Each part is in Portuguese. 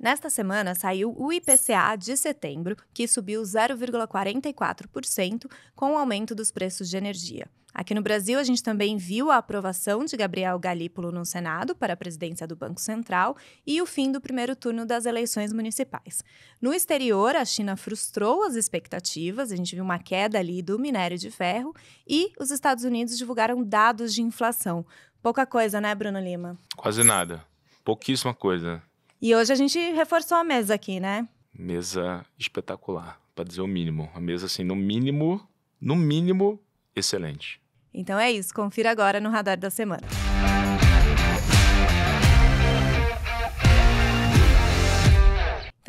Nesta semana saiu o IPCA de setembro, que subiu 0,44% com o aumento dos preços de energia. Aqui no Brasil, a gente também viu a aprovação de Gabriel Galípolo no Senado para a presidência do Banco Central e o fim do primeiro turno das eleições municipais. No exterior, a China frustrou as expectativas, a gente viu uma queda ali do minério de ferro e os Estados Unidos divulgaram dados de inflação. Pouca coisa, né, Bruno Lima? Quase nada. Pouquíssima coisa. E hoje a gente reforçou a mesa aqui, né? Mesa espetacular, para dizer o mínimo. A mesa, assim, no mínimo, no mínimo, excelente. Então é isso. Confira agora no Radar da Semana.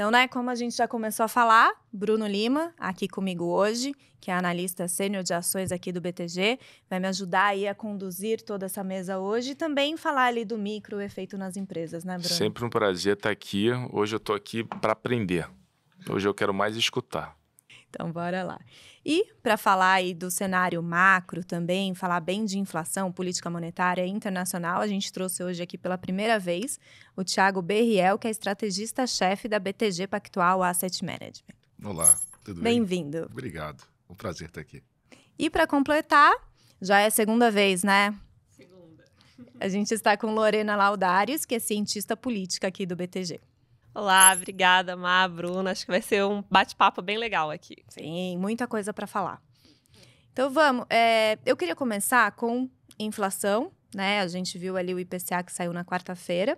Então, né, como a gente já começou a falar, Bruno Lima, aqui comigo hoje, que é analista sênior de ações aqui do BTG, vai me ajudar aí a conduzir toda essa mesa hoje e também falar ali do micro efeito nas empresas, né, Bruno? Sempre um prazer estar aqui. Hoje eu estou aqui para aprender. Hoje eu quero mais escutar. Então, bora lá. E para falar aí do cenário macro também, falar bem de inflação, política monetária internacional, a gente trouxe hoje aqui pela primeira vez o Thiago Berriel, que é estrategista-chefe da BTG Pactual Asset Management. Olá, tudo bem? Bem-vindo. Obrigado, um prazer estar aqui. E para completar, já é a segunda vez, né? Segunda. A gente está com Lorena Laudares, que é cientista política aqui do BTG. Olá, obrigada, Má, Bruna. Acho que vai ser um bate-papo bem legal aqui. Sim, muita coisa para falar. Então vamos. É, eu queria começar com inflação, né? A gente viu ali o IPCA que saiu na quarta-feira,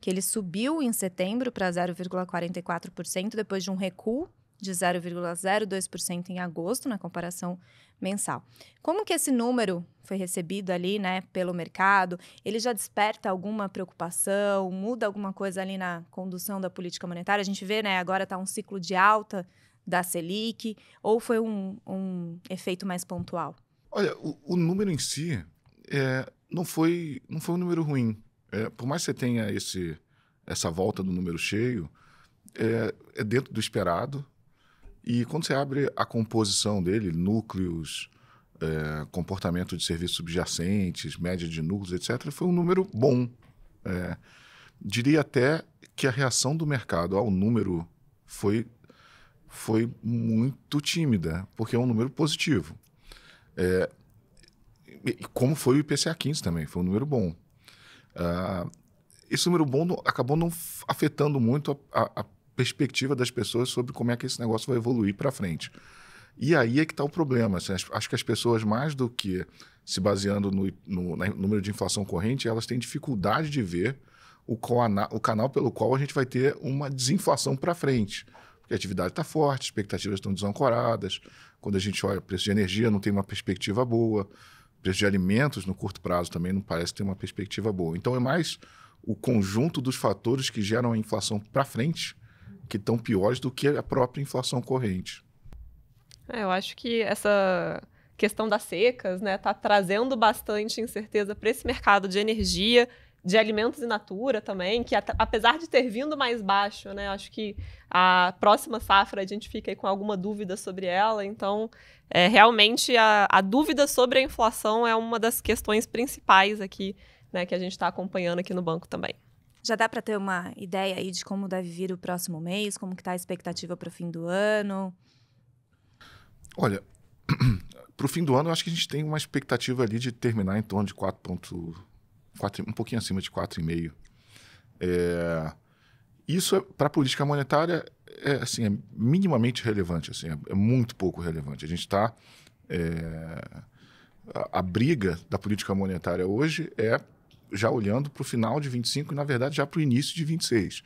que ele subiu em setembro para 0,44%, depois de um recuo de 0,02% em agosto, na comparação mensal. Como que esse número foi recebido ali, né, pelo mercado? Ele já desperta alguma preocupação? Muda alguma coisa ali na condução da política monetária? A gente vê, né, agora está um ciclo de alta da Selic, ou foi um, um efeito mais pontual? Olha, o, o número em si é, não, foi, não foi um número ruim. É, por mais que você tenha esse, essa volta do número cheio, é, é dentro do esperado. E quando você abre a composição dele, núcleos, é, comportamento de serviços subjacentes, média de núcleos, etc., foi um número bom. É, diria até que a reação do mercado ao número foi, foi muito tímida, porque é um número positivo. É, como foi o IPCA 15 também, foi um número bom. Uh, esse número bom acabou não afetando muito a, a, a perspectiva das pessoas sobre como é que esse negócio vai evoluir para frente. E aí é que está o problema. Assim, acho que as pessoas, mais do que se baseando no, no, no, número de inflação corrente, elas têm dificuldade de ver o, o canal pelo qual a gente vai ter uma desinflação para frente. Porque a atividade está forte, expectativas estão desancoradas. Quando a gente olha o preço de energia, não tem uma perspectiva boa. O preço de alimentos, no curto prazo, também não parece ter uma perspectiva boa. Então, é mais o conjunto dos fatores que geram a inflação para frente que estão piores do que a própria inflação corrente. É, eu acho que essa questão das secas, né, tá trazendo bastante incerteza para esse mercado de energia, de alimentos in natura também, que apesar de ter vindo mais baixo, né, acho que a próxima safra a gente fica aí com alguma dúvida sobre ela, então é, realmente a, a dúvida sobre a inflação é uma das questões principais aqui, né, que a gente está acompanhando aqui no banco também. Já dá para ter uma ideia aí de como deve vir o próximo mês, como que tá a expectativa para o fim do ano? Olha, para o fim do ano, eu acho que a gente tem uma expectativa ali de terminar em torno de 4, 4 um pouquinho acima de 4,5. É, isso, é, para a política monetária, é, assim, é minimamente relevante, assim, é, é muito pouco relevante. A gente está... É, a, a briga da política monetária hoje é já olhando para o final de 25 e, na verdade, já para o início de 26.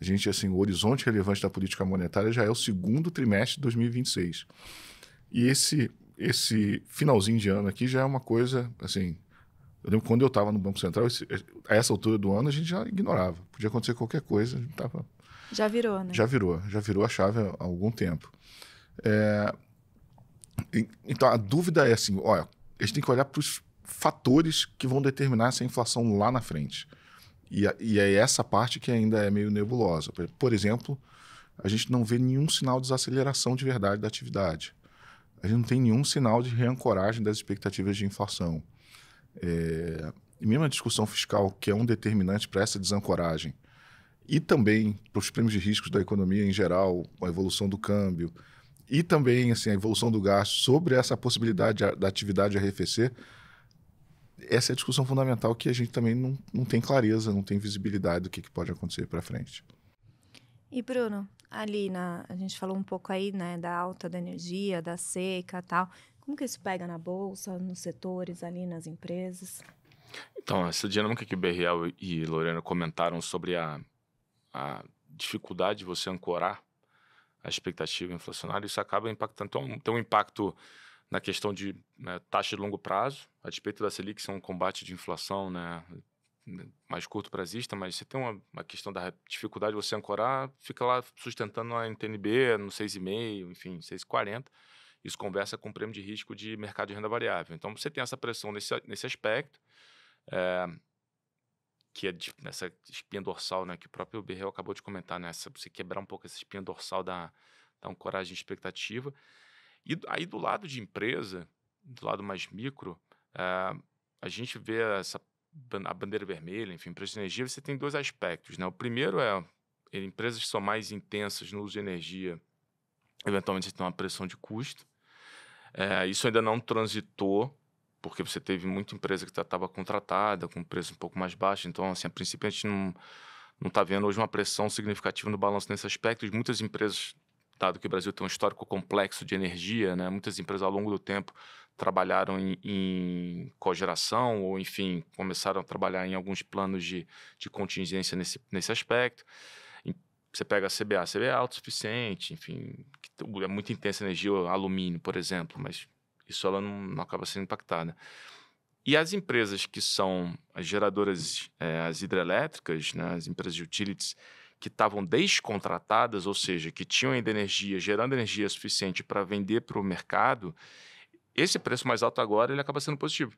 A gente, assim, o horizonte relevante da política monetária já é o segundo trimestre de 2026. E esse, esse finalzinho de ano aqui já é uma coisa, assim... Eu lembro quando eu estava no Banco Central, esse, a essa altura do ano a gente já ignorava. Podia acontecer qualquer coisa, a gente tava... Já virou, né? Já virou, já virou a chave há algum tempo. É... Então, a dúvida é assim, olha, a gente tem que olhar para os fatores que vão determinar essa inflação lá na frente. E, e é essa parte que ainda é meio nebulosa. Por exemplo, a gente não vê nenhum sinal de desaceleração de verdade da atividade. A gente não tem nenhum sinal de reancoragem das expectativas de inflação. É, e mesmo a discussão fiscal, que é um determinante para essa desancoragem, e também para os prêmios de riscos da economia em geral, a evolução do câmbio, e também assim, a evolução do gasto sobre essa possibilidade da atividade arrefecer, essa é a discussão fundamental que a gente também não, não tem clareza, não tem visibilidade do que, que pode acontecer para frente. E Bruno, ali na, a gente falou um pouco aí né, da alta da energia, da seca tal. Como que isso pega na bolsa, nos setores ali, nas empresas? Então, essa dinâmica que o Berriel e Lorena comentaram sobre a, a dificuldade de você ancorar a expectativa inflacionária, isso acaba impactando. tem um impacto na questão de né, taxa de longo prazo, a despeito da Selic ser um combate de inflação né, mais curto prazista, mas você tem uma, uma questão da dificuldade de você ancorar, fica lá sustentando a NTNB no 6,5, enfim, 6,40. Isso conversa com o prêmio de risco de mercado de renda variável. Então, você tem essa pressão nesse, nesse aspecto, é, que é de, nessa espinha dorsal, né, que o próprio Berreu acabou de comentar, né, você quebrar um pouco essa espinha dorsal da, da ancoragem expectativa. E aí do lado de empresa, do lado mais micro, uh, a gente vê essa a bandeira vermelha, enfim, preço de energia, você tem dois aspectos. Né? O primeiro é empresas que são mais intensas no uso de energia, eventualmente você tem uma pressão de custo. É, isso ainda não transitou, porque você teve muita empresa que estava contratada com preço um pouco mais baixo. Então, assim, a princípio, a gente não está vendo hoje uma pressão significativa no balanço nesse aspecto. E muitas empresas dado que o Brasil tem um histórico complexo de energia, né? muitas empresas ao longo do tempo trabalharam em, em cogeração ou, enfim, começaram a trabalhar em alguns planos de, de contingência nesse, nesse aspecto. você pega a CBA, a CBA é autossuficiente, enfim, é muito intensa energia, alumínio, por exemplo, mas isso ela não, não acaba sendo impactada. E as empresas que são as geradoras, é, as hidrelétricas, né, as empresas de utilities, que estavam descontratadas, ou seja, que tinham ainda energia, gerando energia suficiente para vender para o mercado, esse preço mais alto agora ele acaba sendo positivo.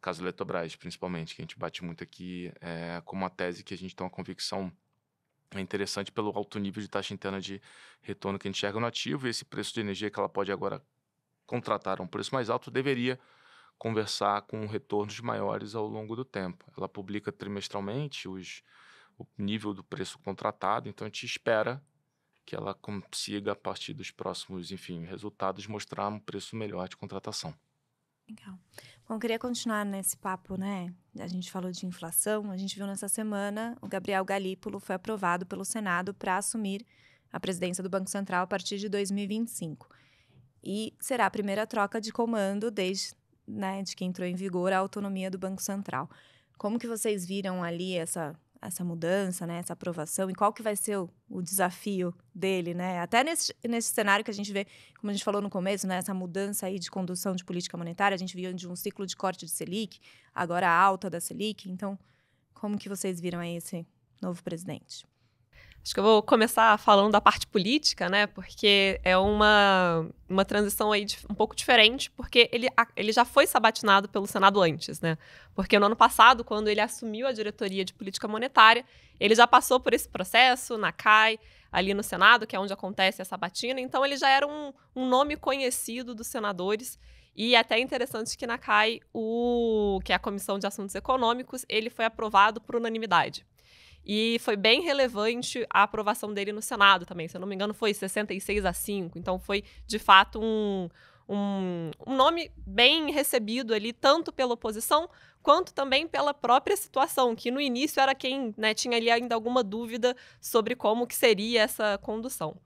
Caso Eletrobras, principalmente, que a gente bate muito aqui é, como uma tese que a gente tem uma convicção é interessante pelo alto nível de taxa interna de retorno que a gente enxerga no ativo e esse preço de energia que ela pode agora contratar a um preço mais alto deveria conversar com retornos maiores ao longo do tempo. Ela publica trimestralmente os o nível do preço contratado, então a gente espera que ela consiga, a partir dos próximos, enfim, resultados, mostrar um preço melhor de contratação. Legal. Bom, eu queria continuar nesse papo, né? A gente falou de inflação, a gente viu nessa semana o Gabriel Galípolo foi aprovado pelo Senado para assumir a presidência do Banco Central a partir de 2025. E será a primeira troca de comando desde né, de que entrou em vigor a autonomia do Banco Central. Como que vocês viram ali essa essa mudança, né, essa aprovação e qual que vai ser o, o desafio dele, né? Até nesse, nesse cenário que a gente vê, como a gente falou no começo, né, essa mudança aí de condução de política monetária, a gente viu de um ciclo de corte de Selic, agora a alta da Selic, então como que vocês viram aí esse novo presidente? Acho que eu vou começar falando da parte política, né? Porque é uma, uma transição aí de, um pouco diferente, porque ele, ele já foi sabatinado pelo Senado antes, né? Porque no ano passado, quando ele assumiu a diretoria de política monetária, ele já passou por esse processo na CAI, ali no Senado, que é onde acontece a sabatina. Então, ele já era um, um nome conhecido dos senadores. E é até interessante que na CAI, o, que é a Comissão de Assuntos Econômicos, ele foi aprovado por unanimidade. E foi bem relevante a aprovação dele no Senado também. Se eu não me engano, foi 66 a 5. Então, foi de fato um, um, um nome bem recebido ali, tanto pela oposição quanto também pela própria situação, que no início era quem né, tinha ali ainda alguma dúvida sobre como que seria essa condução.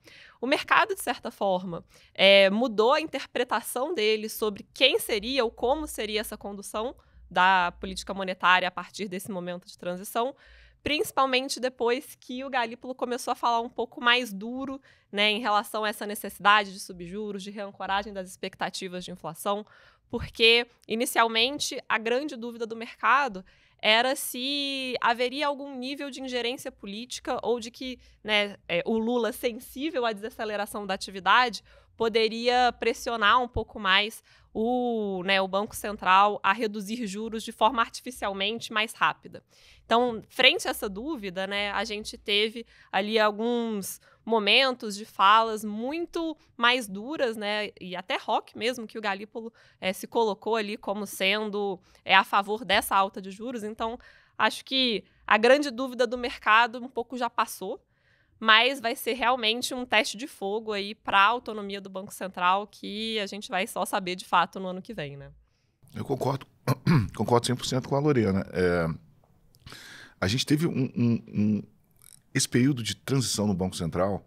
O mercado, de certa forma, é, mudou a interpretação dele sobre quem seria ou como seria essa condução da política monetária a partir desse momento de transição, principalmente depois que o Galípolo começou a falar um pouco mais duro né, em relação a essa necessidade de subjuros, de reancoragem das expectativas de inflação, porque inicialmente a grande dúvida do mercado era se haveria algum nível de ingerência política ou de que né, é, o Lula, sensível à desaceleração da atividade, poderia pressionar um pouco mais o, né, o Banco Central a reduzir juros de forma artificialmente mais rápida. Então, frente a essa dúvida, né, a gente teve ali alguns momentos de falas muito mais duras, né, e até rock mesmo, que o Galípolo é, se colocou ali como sendo é, a favor dessa alta de juros. Então, acho que a grande dúvida do mercado um pouco já passou mas vai ser realmente um teste de fogo aí para a autonomia do Banco Central que a gente vai só saber de fato no ano que vem, né? Eu concordo, concordo 100% com a Lorena. É, a gente teve um, um, um, Esse período de transição no Banco Central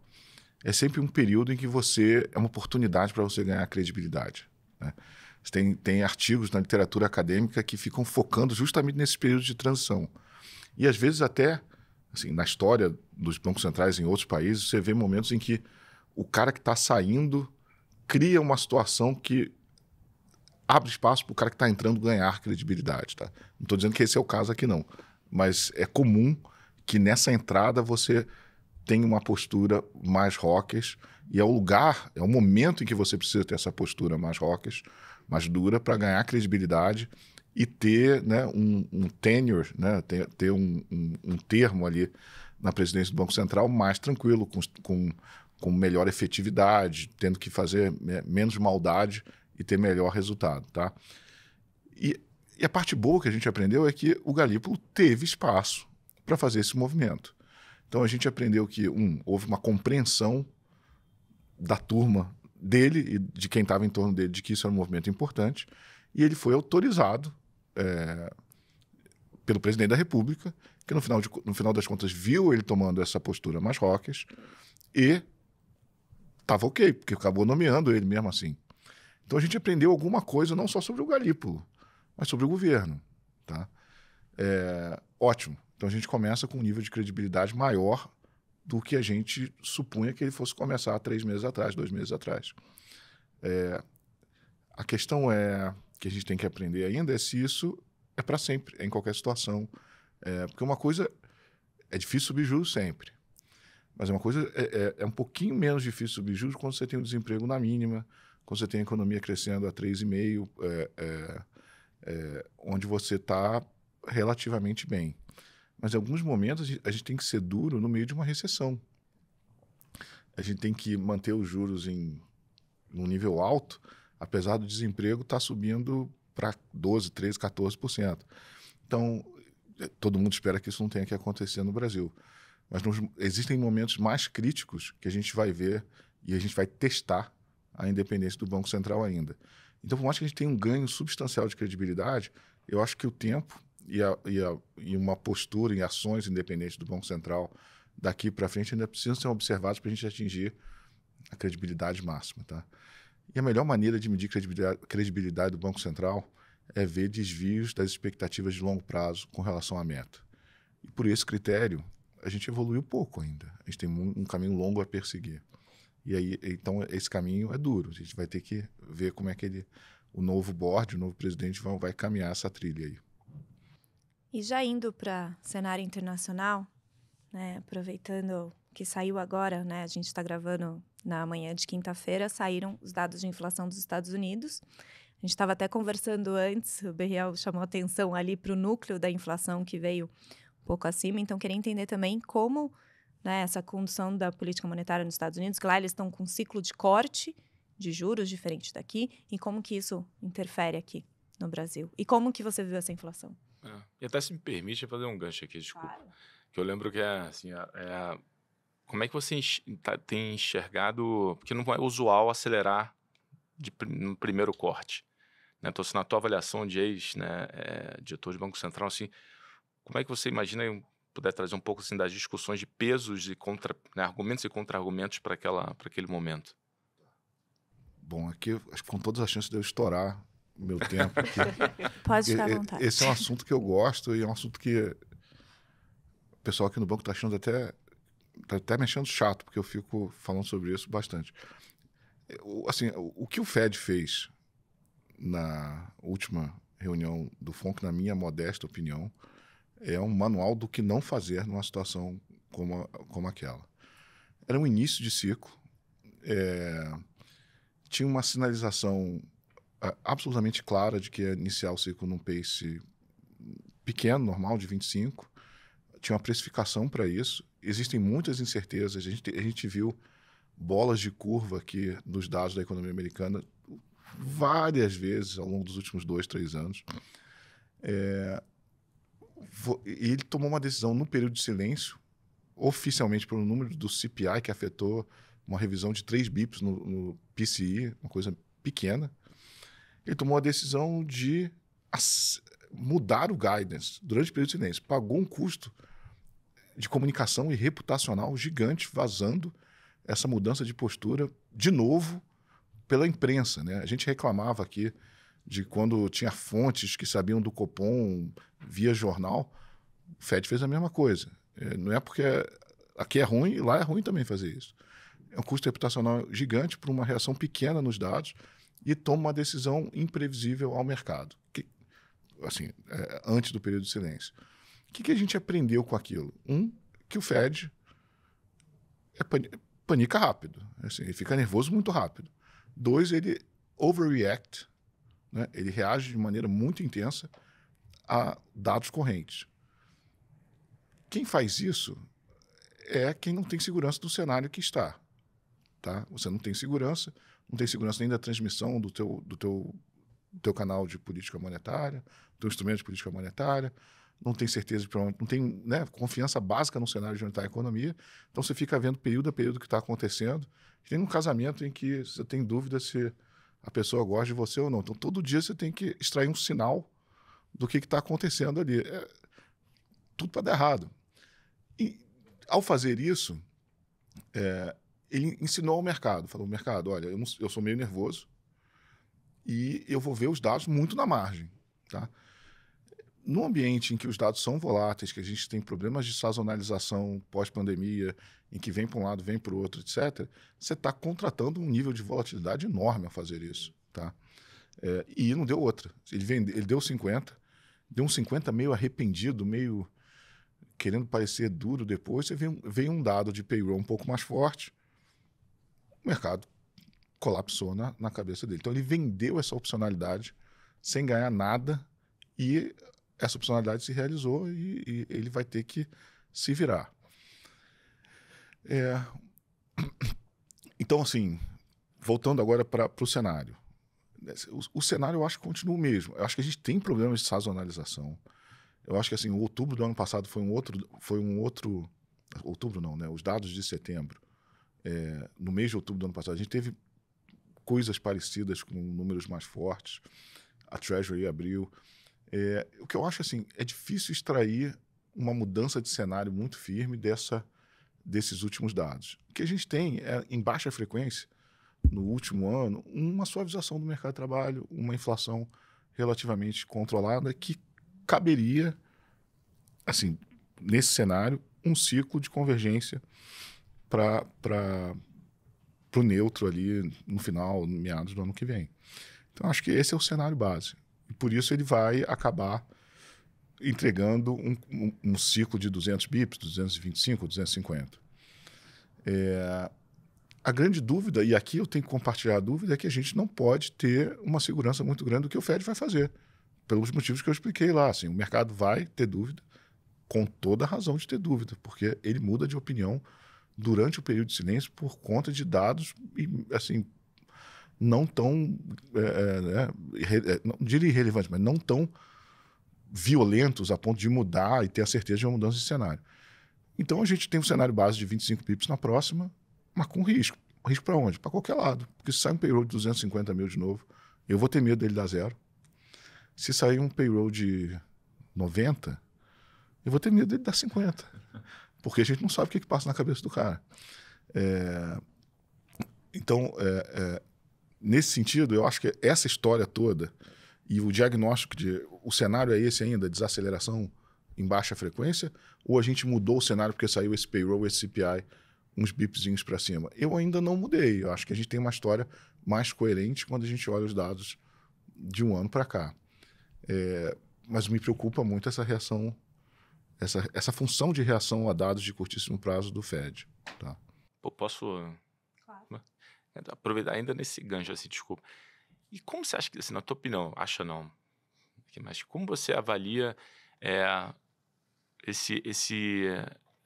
é sempre um período em que você... É uma oportunidade para você ganhar credibilidade, né? Tem, tem artigos na literatura acadêmica que ficam focando justamente nesse período de transição. E às vezes até assim, na história dos bancos centrais em outros países, você vê momentos em que o cara que está saindo cria uma situação que abre espaço para o cara que está entrando ganhar credibilidade. Tá? Não estou dizendo que esse é o caso aqui, não. Mas é comum que nessa entrada você tenha uma postura mais rockers e é o lugar, é o momento em que você precisa ter essa postura mais rockers, mais dura, para ganhar credibilidade e ter né, um, um tenure, né, ter, ter um, um, um, termo ali na presidência do Banco Central mais tranquilo, com, com, com melhor efetividade, tendo que fazer menos maldade e ter melhor resultado. Tá? E, e a parte boa que a gente aprendeu é que o Galípolo teve espaço para fazer esse movimento. Então a gente aprendeu que, um, houve uma compreensão da turma dele e de quem estava em torno dele de que isso era um movimento importante, e ele foi autorizado é, pelo presidente da República, que no final, de, no final das contas viu ele tomando essa postura mais rockers e estava ok, porque acabou nomeando ele mesmo assim. Então a gente aprendeu alguma coisa não só sobre o Galípolo, mas sobre o governo. Tá? É, ótimo. Então a gente começa com um nível de credibilidade maior do que a gente supunha que ele fosse começar há três meses atrás, dois meses atrás. É, a questão é que a gente tem que aprender ainda é se isso é para sempre, é em qualquer situação. É, porque uma coisa é difícil subir juros sempre, mas é uma coisa é, é, é, um pouquinho menos difícil subir juros quando você tem o um desemprego na mínima, quando você tem a economia crescendo a 3,5, é, é, é, onde você está relativamente bem. Mas em alguns momentos a gente, a gente tem que ser duro no meio de uma recessão. A gente tem que manter os juros em um nível alto apesar do desemprego estar tá subindo para 12, 13, 14%. Então, eh, todo mundo espera que isso não tenha que acontecer no Brasil. Mas nos, existem momentos mais críticos que a gente vai ver e a gente vai testar a independência do Banco Central ainda. Então, por mais que a gente tenha um ganho substancial de credibilidade, eu acho que o tempo e, a, e, a, e uma postura em ações independentes do Banco Central daqui para frente ainda precisam ser observados para a gente atingir a credibilidade máxima. Tá? E a melhor maneira de medir credibilidade, credibilidade do Banco Central é ver desvios das expectativas de longo prazo com relação à meta. E por esse critério, a gente evoluiu pouco ainda. A gente tem um caminho longo a perseguir. E aí, então, esse caminho é duro. A gente vai ter que ver como é que ele, o novo board, o novo presidente vai, vai caminhar essa trilha aí. E já indo para cenário internacional, né, aproveitando que saiu agora, né? A gente está gravando na manhã de quinta-feira, saíram os dados de inflação dos Estados Unidos. A gente estava até conversando antes, o Berriel chamou atenção ali para o núcleo da inflação que veio um pouco acima. Então, queria entender também como né, essa condução da política monetária nos Estados Unidos, que lá eles estão com um ciclo de corte de juros diferente daqui, e como que isso interfere aqui no Brasil. E como que você viu essa inflação? É. E até se me permite fazer um gancho aqui, desculpa. Claro. Que eu lembro que é, assim, é, é a como é que você tá, tem enxergado, porque não é usual acelerar de, no primeiro corte. Né? Então, assim, na tua avaliação de ex, né, é, diretor de Banco Central, assim, como é que você imagina, puder trazer um pouco assim, das discussões de pesos e contra, né, argumentos e contra-argumentos para aquele momento? Bom, aqui acho que com todas as chances de eu estourar o meu tempo. Aqui, Pode ficar à vontade. Esse é um assunto que eu gosto e é um assunto que o pessoal aqui no banco está achando até Tá até mexendo chato, porque eu fico falando sobre isso bastante. assim, o, o que o Fed fez na última reunião do FONC, na minha modesta opinião, é um manual do que não fazer numa situação como, como aquela. Era um início de ciclo, é, tinha uma sinalização é, absolutamente clara de que ia iniciar o ciclo num pace pequeno, normal, de 25, tinha uma precificação para isso, existem muitas incertezas. A gente, a gente viu bolas de curva aqui nos dados da economia americana várias vezes ao longo dos últimos dois, três anos. É, ele tomou uma decisão no período de silêncio, oficialmente pelo número do CPI, que afetou uma revisão de 3 bips no, no PCI, uma coisa pequena. Ele tomou a decisão de mudar o guidance durante o período de silêncio. Pagou um custo de comunicação e reputacional gigante vazando essa mudança de postura de novo pela imprensa. Né? A gente reclamava aqui de quando tinha fontes que sabiam do Copom via jornal, o FED fez a mesma coisa. É, não é porque aqui é ruim e lá é ruim também fazer isso. É um custo reputacional gigante para uma reação pequena nos dados e toma uma decisão imprevisível ao mercado, que, assim, é, antes do período de silêncio. O que, que a gente aprendeu com aquilo? Um, que o Fed é panica rápido. Assim, ele fica nervoso muito rápido. Dois, ele overreact, né? ele reage de maneira muito intensa a dados correntes. Quem faz isso é quem não tem segurança do cenário que está. Tá? Você não tem segurança, não tem segurança nem da transmissão do teu, do teu, teu canal de política monetária, do teu instrumento de política monetária, não tem certeza de para onde, não tem né, confiança básica no cenário de onde está a economia. Então você fica vendo período a período que está acontecendo. Tem um casamento em que você tem dúvida se a pessoa gosta de você ou não. Então todo dia você tem que extrair um sinal do que está acontecendo ali. É, tudo para dar errado. E ao fazer isso, é, ele ensinou ao mercado, falou: mercado, olha, eu, não, eu sou meio nervoso e eu vou ver os dados muito na margem, tá? no ambiente em que os dados são voláteis, que a gente tem problemas de sazonalização pós-pandemia, em que vem para um lado, vem para o outro, etc., você está contratando um nível de volatilidade enorme ao fazer isso. Tá? É, e não deu outra. Ele, vende, ele deu 50, deu um 50 meio arrependido, meio querendo parecer duro depois. Você veio vem um dado de payroll um pouco mais forte, o mercado colapsou na, na cabeça dele. Então ele vendeu essa opcionalidade sem ganhar nada e essa opcionalidade se realizou e, e ele vai ter que se virar. É... Então, assim, voltando agora para o cenário. O, o, cenário eu acho que continua o mesmo. Eu acho que a gente tem problemas de sazonalização. Eu acho que assim, o outubro do ano passado foi um outro, foi um outro, outubro não, né? Os dados de setembro, é, no mês de outubro do ano passado, a gente teve coisas parecidas com números mais fortes. A Treasury abriu. É, o que eu acho assim, é difícil extrair uma mudança de cenário muito firme dessa, desses últimos dados. O que a gente tem é, em baixa frequência, no último ano, uma suavização do mercado de trabalho, uma inflação relativamente controlada que caberia, assim, nesse cenário, um ciclo de convergência para o neutro ali no final, no meados do ano que vem. Então, acho que esse é o cenário base por isso ele vai acabar entregando um, um, um ciclo de 200 bips, 225, 250. É, a grande dúvida, e aqui eu tenho que compartilhar a dúvida, é que a gente não pode ter uma segurança muito grande do que o Fed vai fazer, pelos motivos que eu expliquei lá. Assim, o mercado vai ter dúvida, com toda a razão de ter dúvida, porque ele muda de opinião durante o período de silêncio por conta de dados assim não tão. É, é, né, é não diria irrelevantes, mas não tão violentos a ponto de mudar e ter a certeza de uma mudança de cenário. Então a gente tem um cenário base de 25 pips na próxima, mas com risco. Risco para onde? Para qualquer lado. Porque se sair um payroll de 250 mil de novo, eu vou ter medo dele dar zero. Se sair um payroll de 90, eu vou ter medo dele dar 50. Porque a gente não sabe o que, que passa na cabeça do cara. É... Então, é, é Nesse sentido, eu acho que essa história toda e o diagnóstico de o cenário é esse ainda, desaceleração em baixa frequência, ou a gente mudou o cenário porque saiu esse payroll, esse CPI, uns bipzinhos para cima. Eu ainda não mudei. Eu acho que a gente tem uma história mais coerente quando a gente olha os dados de um ano para cá. É, mas me preocupa muito essa reação, essa, essa função de reação a dados de curtíssimo prazo do Fed. Tá? Pô, posso então, aproveitar ainda nesse gancho, assim, desculpa. E como você acha que, assim, na tua opinião, acha não, mas como você avalia é, esse, esse,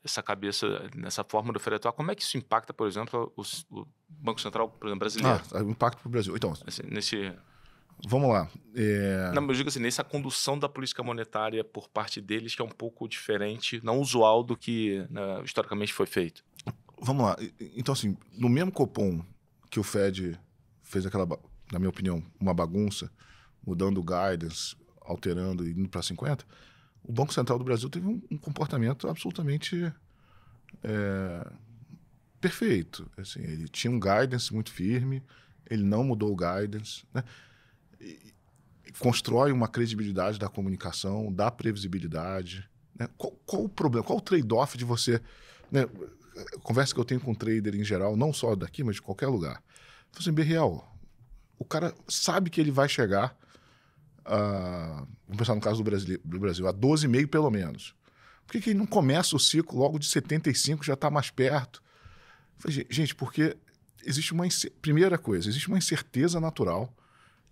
essa cabeça, nessa forma do Federal, como é que isso impacta, por exemplo, os, o Banco Central exemplo, brasileiro? Ah, impacto para o Brasil. Então, assim, nesse... Vamos lá. É... Não, eu digo assim, nessa condução da política monetária por parte deles, que é um pouco diferente, não usual do que né, historicamente foi feito. Vamos lá. Então, assim, no mesmo Copom que o Fed fez aquela, na minha opinião, uma bagunça, mudando o guidance, alterando e indo para 50, o Banco Central do Brasil teve um, um comportamento absolutamente é, perfeito. Assim, ele tinha um guidance muito firme, ele não mudou o guidance, né? E, constrói uma credibilidade da comunicação, da previsibilidade. Né? Qual, qual, o problema? Qual o trade-off de você? Né? conversa que eu tenho com trader em geral, não só daqui, mas de qualquer lugar. Eu assim, Berreal, o cara sabe que ele vai chegar, a, vamos pensar no caso do Brasil, do Brasil a 12,5 pelo menos. Por que, que ele não começa o ciclo logo de 75, já está mais perto? Falei, gente, porque existe uma... Primeira coisa, existe uma incerteza natural.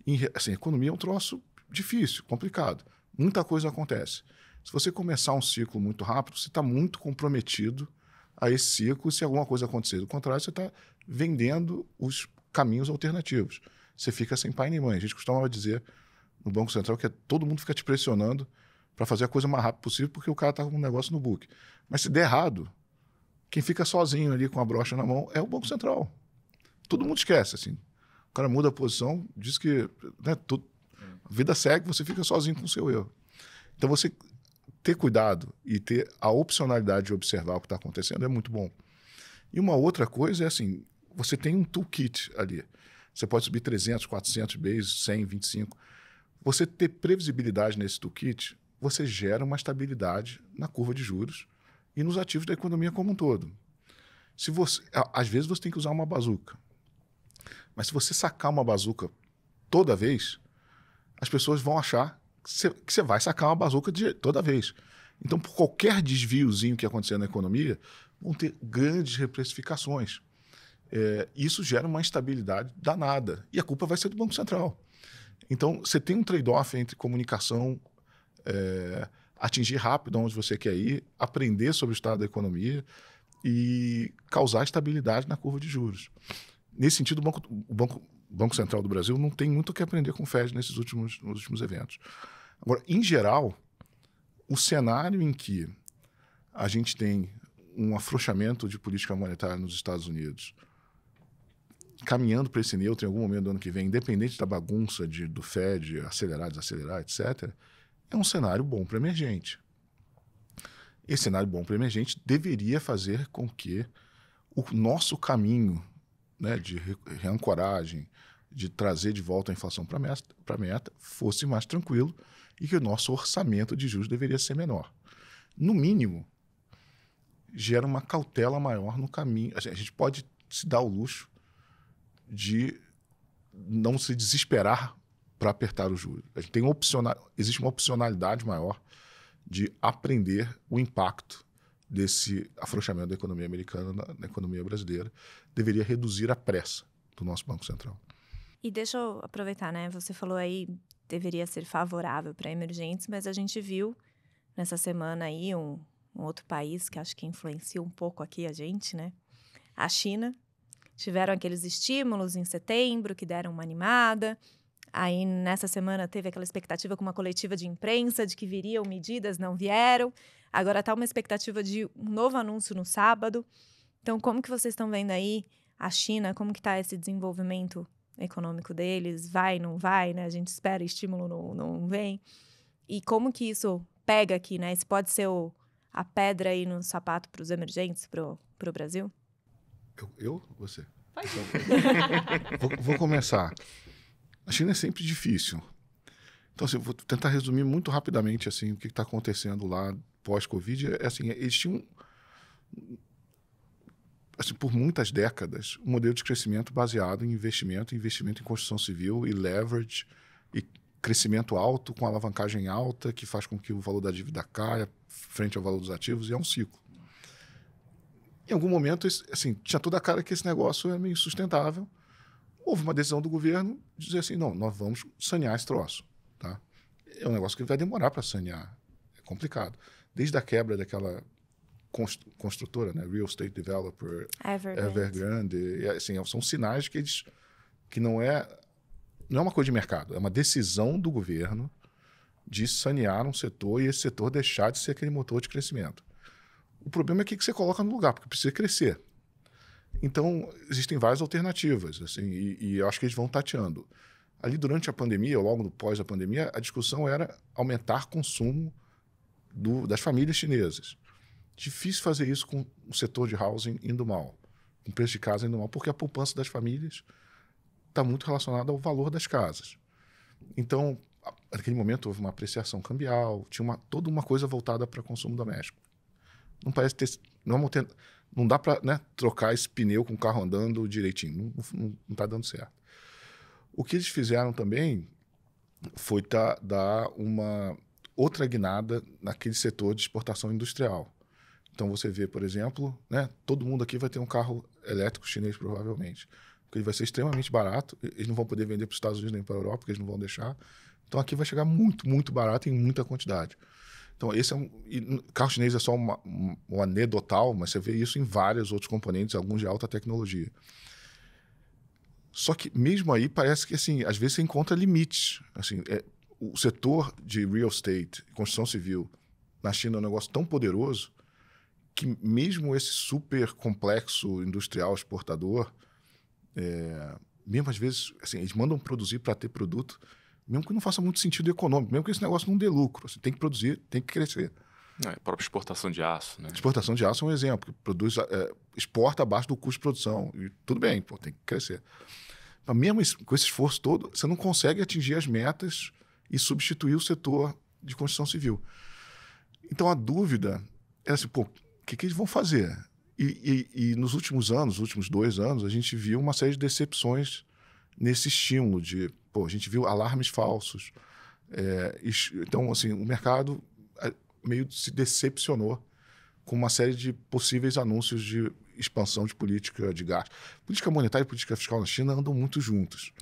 Em, assim, economia é um troço difícil, complicado. Muita coisa acontece. Se você começar um ciclo muito rápido, você está muito comprometido a esse ciclo se alguma coisa acontecer. Do contrário, você está vendendo os caminhos alternativos. Você fica sem pai nem mãe. A gente costumava dizer no Banco Central que é todo mundo fica te pressionando para fazer a coisa mais rápido possível porque o cara está com um negócio no book. Mas se der errado, quem fica sozinho ali com a brocha na mão é o Banco Central. Todo mundo esquece, assim. O cara muda a posição, diz que né, tudo, a vida segue, você fica sozinho com o seu erro. Então você ter cuidado e ter a opcionalidade de observar o que está acontecendo é muito bom. E uma outra coisa é assim, você tem um toolkit ali. Você pode subir 300, 400 bases, 100, 25. Você ter previsibilidade nesse toolkit, você gera uma estabilidade na curva de juros e nos ativos da economia como um todo. Se você, às vezes você tem que usar uma bazuca. Mas se você sacar uma bazuca toda vez, as pessoas vão achar que você vai sacar uma bazuca de, toda vez. Então, por qualquer desviozinho que acontecer na economia, vão ter grandes reprecificações. É, isso gera uma instabilidade danada. E a culpa vai ser do Banco Central. Então, você tem um trade-off entre comunicação, é, atingir rápido onde você quer ir, aprender sobre o estado da economia e causar estabilidade na curva de juros. Nesse sentido, o Banco, o Banco, Banco Central do Brasil não tem muito o que aprender com o FED nesses últimos, nos últimos eventos. Agora, em geral, o cenário em que a gente tem um afrouxamento de política monetária nos Estados Unidos, caminhando para esse neutro em algum momento do ano que vem, independente da bagunça de, do Fed acelerar, desacelerar, etc., é um cenário bom para emergente. Esse cenário bom para emergente deveria fazer com que o nosso caminho né, de reancoragem, de trazer de volta a inflação para a meta, meta, fosse mais tranquilo e que o nosso orçamento de juros deveria ser menor. No mínimo, gera uma cautela maior no caminho. A gente pode se dar o luxo de não se desesperar para apertar o juro. A gente tem opcional, existe uma opcionalidade maior de aprender o impacto desse afrouxamento da economia americana na, na, economia brasileira deveria reduzir a pressa do nosso Banco Central. E deixa eu aproveitar, né? Você falou aí deveria ser favorável para emergentes, mas a gente viu nessa semana aí um, um outro país que acho que influencia um pouco aqui a gente, né? A China. Tiveram aqueles estímulos em setembro que deram uma animada. Aí, nessa semana, teve aquela expectativa com uma coletiva de imprensa de que viriam medidas, não vieram. Agora está uma expectativa de um novo anúncio no sábado. Então, como que vocês estão vendo aí a China? Como que está esse desenvolvimento econômico deles, vai, não vai, né? A gente espera, estímulo não, não vem. E como que isso pega aqui, né? Isso pode ser o, a pedra aí no sapato para os emergentes, para o Brasil? Eu? eu? Você? Pode. Então, vou, vou começar. A China é sempre difícil. Então, assim, vou tentar resumir muito rapidamente assim o que está acontecendo lá pós-Covid. É, assim, eles tinham assim, por muitas décadas, um modelo de crescimento baseado em investimento, investimento em construção civil e leverage e crescimento alto com alavancagem alta que faz com que o valor da dívida caia frente ao valor dos ativos e é um ciclo. Em algum momento, assim, tinha toda a cara que esse negócio era é meio insustentável. Houve uma decisão do governo de dizer assim, não, nós vamos sanear esse troço, tá? É um negócio que vai demorar para sanear, é complicado. Desde a quebra daquela construtora, né? Real Estate Developer, Evergrande. Evergrande e, assim, é são sinais que eles que não é não é uma coisa de mercado, é uma decisão do governo de sanear um setor e esse setor deixar de ser aquele motor de crescimento. O problema é o que você coloca no lugar, porque precisa crescer. Então, existem várias alternativas, assim, e, e eu acho que eles vão tateando. Ali, durante a pandemia, logo no pós a pandemia, a discussão era aumentar consumo do, das famílias chinesas. Difícil fazer isso com o setor de housing indo mal, com o preço de casa indo mal, porque a poupança das famílias está muito relacionada ao valor das casas. Então, naquele momento houve uma apreciação cambial, tinha uma, toda uma coisa voltada para consumo doméstico. Não parece ter. Não, é não dá para né, trocar esse pneu com o carro andando direitinho. Não está dando certo. O que eles fizeram também foi dar uma outra guinada naquele setor de exportação industrial. Então você vê, por exemplo, né, todo mundo aqui vai ter um carro elétrico chinês provavelmente, porque ele vai ser extremamente barato. Eles não vão poder vender para os Estados Unidos nem para a Europa, porque eles não vão deixar. Então aqui vai chegar muito, muito barato em muita quantidade. Então esse é um e, carro chinês é só uma, um, um anedotal, mas você vê isso em vários outros componentes, alguns de alta tecnologia. Só que mesmo aí parece que assim, às vezes você encontra limites. Assim, é, o setor de real estate, construção civil na China é um negócio tão poderoso que mesmo esse super complexo industrial exportador, é, mesmo às vezes, assim, eles mandam produzir para ter produto, mesmo que não faça muito sentido econômico, mesmo que esse negócio não dê lucro. Assim, tem que produzir, tem que crescer. É, a própria exportação de aço, né? Exportação de aço é um exemplo, que produz, é, exporta abaixo do custo de produção. E tudo bem, pô, tem que crescer. Mas mesmo com esse esforço todo, você não consegue atingir as metas e substituir o setor de construção civil. Então a dúvida é assim, pô, que, que eles vão fazer? E, e, e, nos últimos anos, nos últimos dois anos, a gente viu uma série de decepções nesse estímulo de, pô, a gente viu alarmes falsos. É, então, assim, o mercado é, meio se decepcionou com uma série de possíveis anúncios de expansão de política de gás. Política monetária e política fiscal na China andam muito juntos.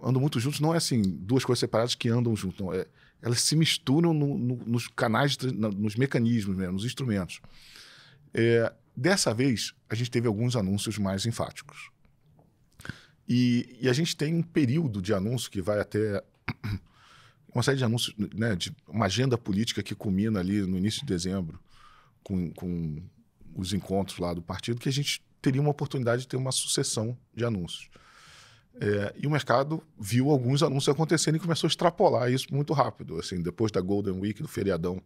Andam muito juntos, não é assim, duas coisas separadas que andam juntos, não. É, elas se misturam no, no, nos canais, nos mecanismos mesmo, né, nos instrumentos. É, dessa vez, a gente teve alguns anúncios mais enfáticos. E, e, a gente tem um período de anúncio que vai até uma série de anúncios, né, de uma agenda política que culmina ali no início de dezembro com, com os encontros lá do partido, que a gente teria uma oportunidade de ter uma sucessão de anúncios. É, e o mercado viu alguns anúncios acontecendo e começou a extrapolar isso muito rápido. Assim, depois da Golden Week, do feriadão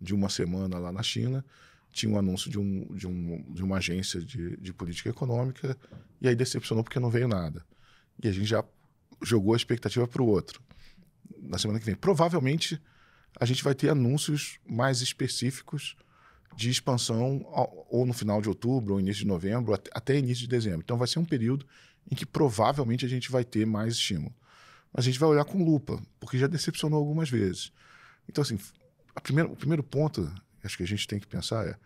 de uma semana lá na China, tinha um anúncio de, um, de, um, de uma agência de, de política econômica e aí decepcionou porque não veio nada. E a gente já jogou a expectativa para o outro. Na semana que vem, provavelmente, a gente vai ter anúncios mais específicos de expansão ou no final de outubro, ou início de novembro, até início de dezembro. Então vai ser um período em que provavelmente a gente vai ter mais estímulo. Mas a gente vai olhar com lupa, porque já decepcionou algumas vezes. Então, assim, primeira, o primeiro ponto acho que a gente tem que pensar é: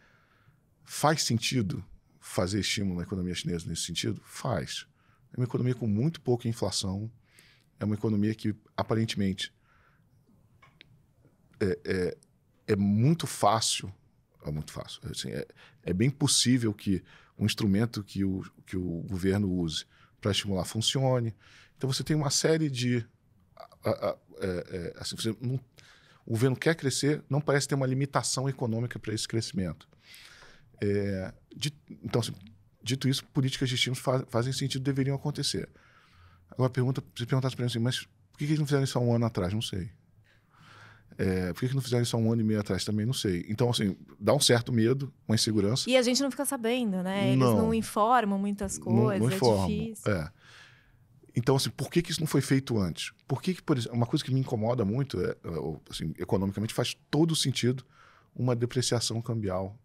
faz sentido fazer estímulo na economia chinesa nesse sentido? Faz. É uma economia com muito pouca inflação, é uma economia que aparentemente é, é, é muito fácil é muito fácil. Assim, é, é, bem possível que um instrumento que o, que o governo use para estimular funcione. Então você tem uma série de. A, a, a, é, é, assim, você não, o governo quer crescer, não parece ter uma limitação econômica para esse crescimento. É, de, então, assim, dito isso, políticas de estímulos faz, fazem sentido, deveriam acontecer. Agora, pergunta, se perguntasse para mim assim, mas por que, que eles não fizeram isso há um ano atrás? Não sei. É, por que, não fizeram isso há um ano e meio atrás? Também não sei. Então, assim, dá um certo medo, uma insegurança. E a gente não fica sabendo, né? Eles não, não informam muitas coisas, não, não é informam, é difícil. É. Então, assim, por que, que isso não foi feito antes? Por que, que por exemplo, uma coisa que me incomoda muito, é, é assim, economicamente, faz todo sentido uma depreciação cambial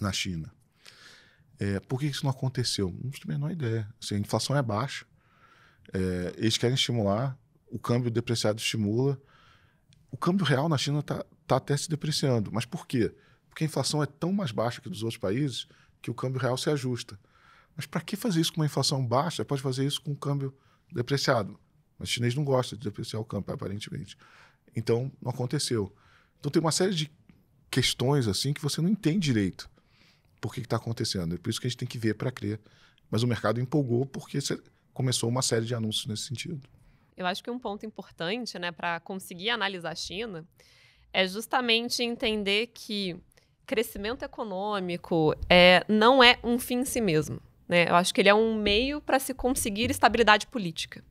na China. É, por que isso não aconteceu? Não tenho a menor ideia. Assim, a inflação é baixa, é, eles querem estimular, o câmbio depreciado estimula, o câmbio real na China está tá até se depreciando. Mas por quê? Porque a inflação é tão mais baixa que dos outros países que o câmbio real se ajusta. Mas para que fazer isso com uma inflação baixa? Pode fazer isso com um câmbio depreciado. Mas o chinês não gosta de depreciar o câmbio, aparentemente. Então, não aconteceu. Então, tem uma série de questões assim que você não entende direito por que está acontecendo. É por isso que a gente tem que ver para crer. Mas o mercado empolgou porque começou uma série de anúncios nesse sentido. Eu acho que um ponto importante, né, para conseguir analisar a China é justamente entender que crescimento econômico é, não é um fim em si mesmo. Né? Eu acho que ele é um meio para se conseguir estabilidade política.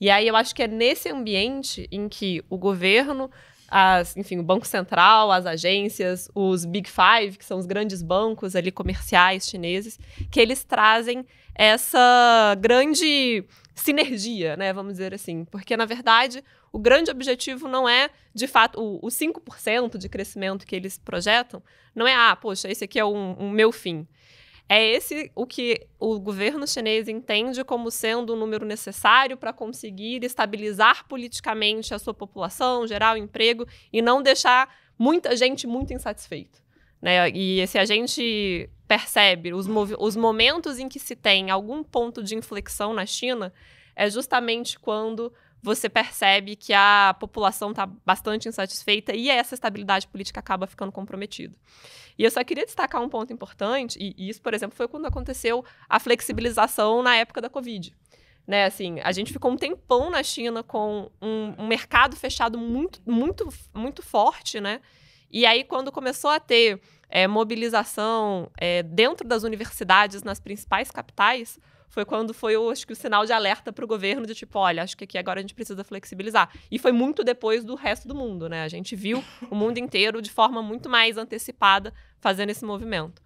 E aí eu acho que é nesse ambiente em que o governo, as, enfim, o Banco Central, as agências, os Big Five, que são os grandes bancos ali comerciais chineses, que eles trazem essa grande sinergia, né? Vamos dizer assim. Porque, na verdade, o grande objetivo não é, de fato, o, o 5% de crescimento que eles projetam, não é, ah, poxa, esse aqui é o um, um meu fim. É esse o que o governo chinês entende como sendo o um número necessário para conseguir estabilizar politicamente a sua população, gerar emprego e não deixar muita gente muito insatisfeita. Né? E se a gente percebe, os, os momentos em que se tem algum ponto de inflexão na China é justamente quando você percebe que a população está bastante insatisfeita e essa estabilidade política acaba ficando comprometida. E eu só queria destacar um ponto importante, e isso, por exemplo, foi quando aconteceu a flexibilização na época da Covid. Né, assim, a gente ficou um tempão na China com um, um mercado fechado muito, muito, muito forte, né? E aí, quando começou a ter é, mobilização é, dentro das universidades nas principais capitais foi quando foi, eu acho que, o sinal de alerta para o governo de tipo, olha, acho que aqui agora a gente precisa flexibilizar. E foi muito depois do resto do mundo, né? A gente viu o mundo inteiro de forma muito mais antecipada fazendo esse movimento.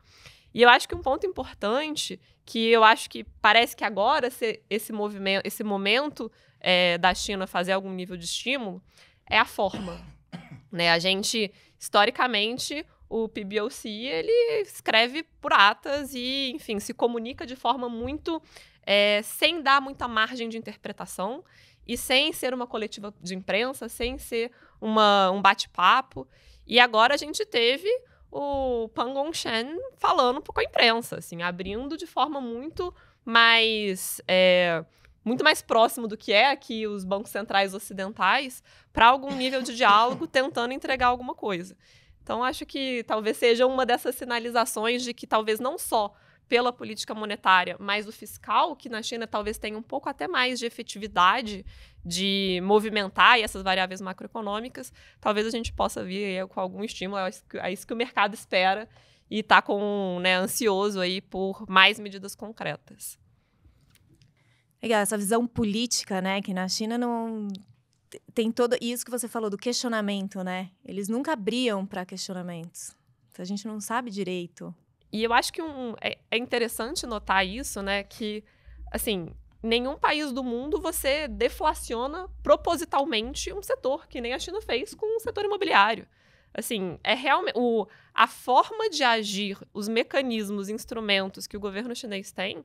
E eu acho que um ponto importante que eu acho que parece que agora esse movimento, esse momento é, da China fazer algum nível de estímulo é a forma, né? A gente historicamente o PBOC ele escreve por atas e, enfim, se comunica de forma muito é, sem dar muita margem de interpretação e sem ser uma coletiva de imprensa, sem ser uma, um bate-papo. E agora a gente teve o Pang Shen falando com a imprensa, assim, abrindo de forma muito mais é, muito mais próximo do que é aqui os bancos centrais ocidentais para algum nível de diálogo, tentando entregar alguma coisa. Então, acho que talvez seja uma dessas sinalizações de que talvez não só pela política monetária, mas o fiscal, que na China talvez tenha um pouco até mais de efetividade de movimentar essas variáveis macroeconômicas, talvez a gente possa vir com algum estímulo, é, é isso que o mercado espera e está com né, ansioso aí por mais medidas concretas. Legal, essa visão política, né, que na China não tem todo isso que você falou do questionamento, né? Eles nunca abriam para questionamentos. a gente não sabe direito. E eu acho que um, é, é, interessante notar isso, né? Que, assim, nenhum país do mundo você deflaciona propositalmente um setor, que nem a China fez com o setor imobiliário. Assim, é realmente. A forma de agir, os mecanismos, instrumentos que o governo chinês tem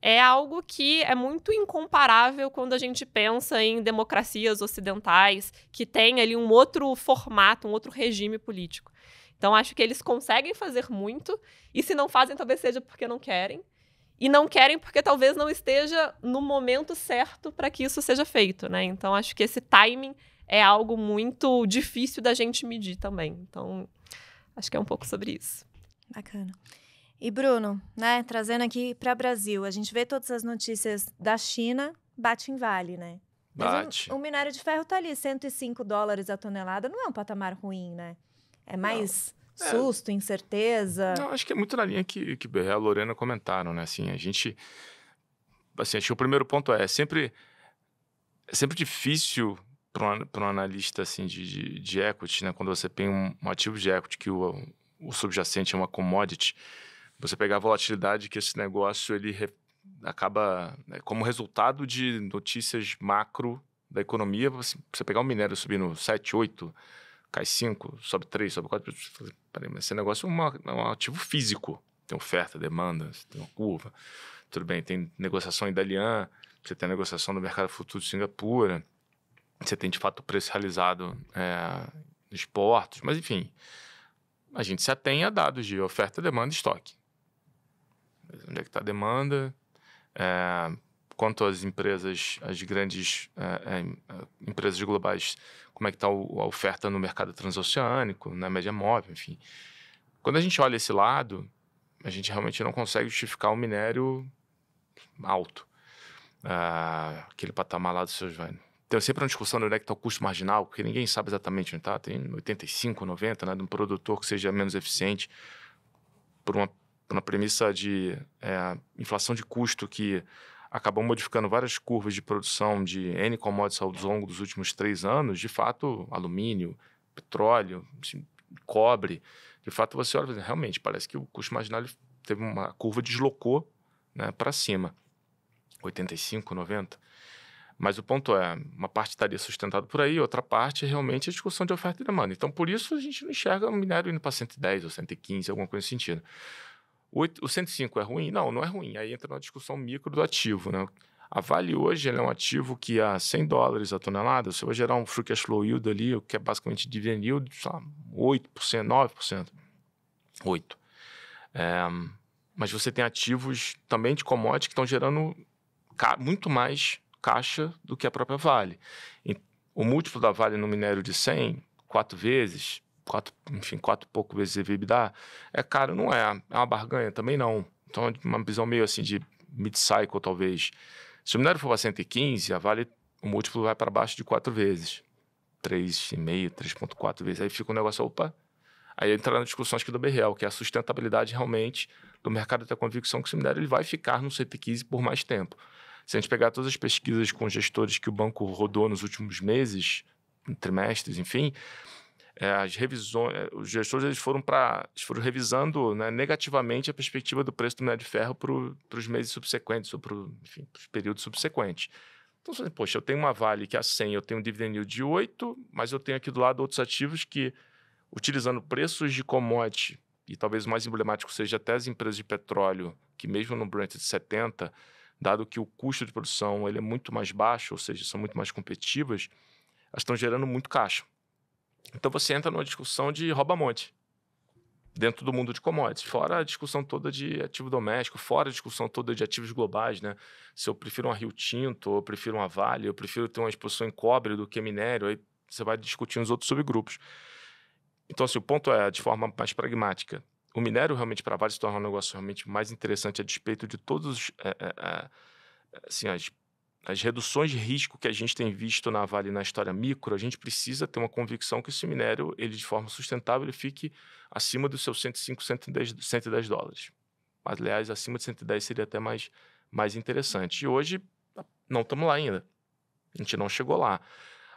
é algo que é muito incomparável quando a gente pensa em democracias ocidentais, que tem ali um outro formato, um outro regime político. Então, acho que eles conseguem fazer muito, e se não fazem, talvez seja porque não querem. E não querem porque talvez não esteja no momento certo para que isso seja feito, né? Então, acho que esse timing é algo muito difícil da gente medir também. Então, acho que é um pouco sobre isso. Bacana. E Bruno, né, trazendo aqui para o Brasil, a gente vê todas as notícias da China, bate em vale, né? Bate. O, o, minério de ferro tá ali, 105 dólares a tonelada, não é um patamar ruim, né? É mais não. É. susto, é. incerteza. Não, acho que é muito na linha que que Berré e a Lorena comentaram, né? Assim, a gente assim, acho que o primeiro ponto é, é sempre é sempre difícil para um analista assim de, de, de, equity, né, quando você tem um, um ativo de equity que o, o subjacente é uma commodity, você pegar a volatilidade que esse negócio ele re... acaba né, como resultado de notícias macro da economia, você, pegar um minério subindo 7, 8, cai 5, sobe 3, sobe 4, assim, peraí, mas esse negócio é, uma, é um ativo físico. Tem oferta, demanda, tem uma curva. Tudo bem, tem negociação em Dalian, você tem a negociação no mercado futuro de Singapura, você tem de fato o preço realizado é, nos portos, mas enfim, a gente se atém a dados de oferta, demanda e estoque onde é que está a demanda. É, quanto às empresas, as grandes é, é, é, empresas globais, como é que está a oferta no mercado transoceânico, na média móvel, enfim. Quando a gente olha esse lado, a gente realmente não consegue justificar um minério alto. Ah, aquele patamar lá seu seus... Tem sempre uma discussão de onde é que está o custo marginal, porque ninguém sabe exatamente onde está. Tem 85, 90, né, de um produtor que seja menos eficiente por uma na premissa de é, inflação de custo que acabou modificando várias curvas de produção de N commodities ao longo dos últimos três anos, de fato, alumínio, petróleo, assim, cobre, de fato você olha realmente parece que o custo marginal teve uma curva deslocou né, para cima, 85, 90. Mas o ponto é, uma parte estaria sustentada por aí, outra parte realmente é a discussão de oferta e demanda. Então, por isso, a gente não enxerga o minério indo para 110 ou 115, alguma coisa nesse sentido. O 105 é ruim? Não, não é ruim. Aí entra na discussão micro do ativo, né? A Vale hoje é um ativo que a 100 dólares a tonelada, você vai gerar um free cash flow yield ali, que é basicamente dividend yield, sei lá, 8%, 9%. 8%. É, mas você tem ativos também de commodity que estão gerando muito mais caixa do que a própria Vale. O múltiplo da Vale no minério de 100, quatro vezes, quatro, enfim, quatro pouco vezes EBITDA, é caro, não é. É uma barganha, também não. Então, é uma visão meio assim de mid-cycle, talvez. Se o minério for para 115, a Vale, o múltiplo vai para baixo de quatro vezes. 3,5, 3,4 vezes. Aí fica um negócio, opa. Aí entra na discussão acho que do BRL, que é a sustentabilidade realmente do mercado ter convicção que o minério ele vai ficar no 115 por mais tempo. Se a gente pegar todas as pesquisas com gestores que o banco rodou nos últimos meses, trimestres, enfim, é, as revisões, eh, os gestores eles foram para foram revisando né, negativamente a perspectiva do preço do minério de ferro para os meses subsequentes ou para os períodos subsequentes. Então, você, assim, poxa, eu tenho uma Vale que é a 100, eu tenho um dividend yield de 8, mas eu tenho aqui do lado outros ativos que, utilizando preços de commodity, e talvez o mais emblemático seja até as empresas de petróleo, que mesmo no Brent de 70, dado que o custo de produção ele é muito mais baixo, ou seja, são muito mais competitivas, elas estão gerando muito caixa. Então você entra numa discussão de rouba-monte dentro do mundo de commodities, fora a discussão toda de ativo doméstico, fora a discussão toda de ativos globais, né? Se eu prefiro uma Rio Tinto, eu prefiro uma Vale, eu prefiro ter uma exposição em cobre do que minério, aí você vai discutindo os outros subgrupos. Então, assim, o ponto é, de forma mais pragmática, o minério realmente para a Vale se torna um negócio realmente mais interessante a despeito de todos é, é, é, assim, as as reduções de risco que a gente tem visto na Vale na história micro, a gente precisa ter uma convicção que esse minério, ele de forma sustentável, ele fique acima dos seus 105, 110, 110 dólares. Mas, aliás, acima de 110 seria até mais, mais interessante. E hoje, não estamos lá ainda. A gente não chegou lá.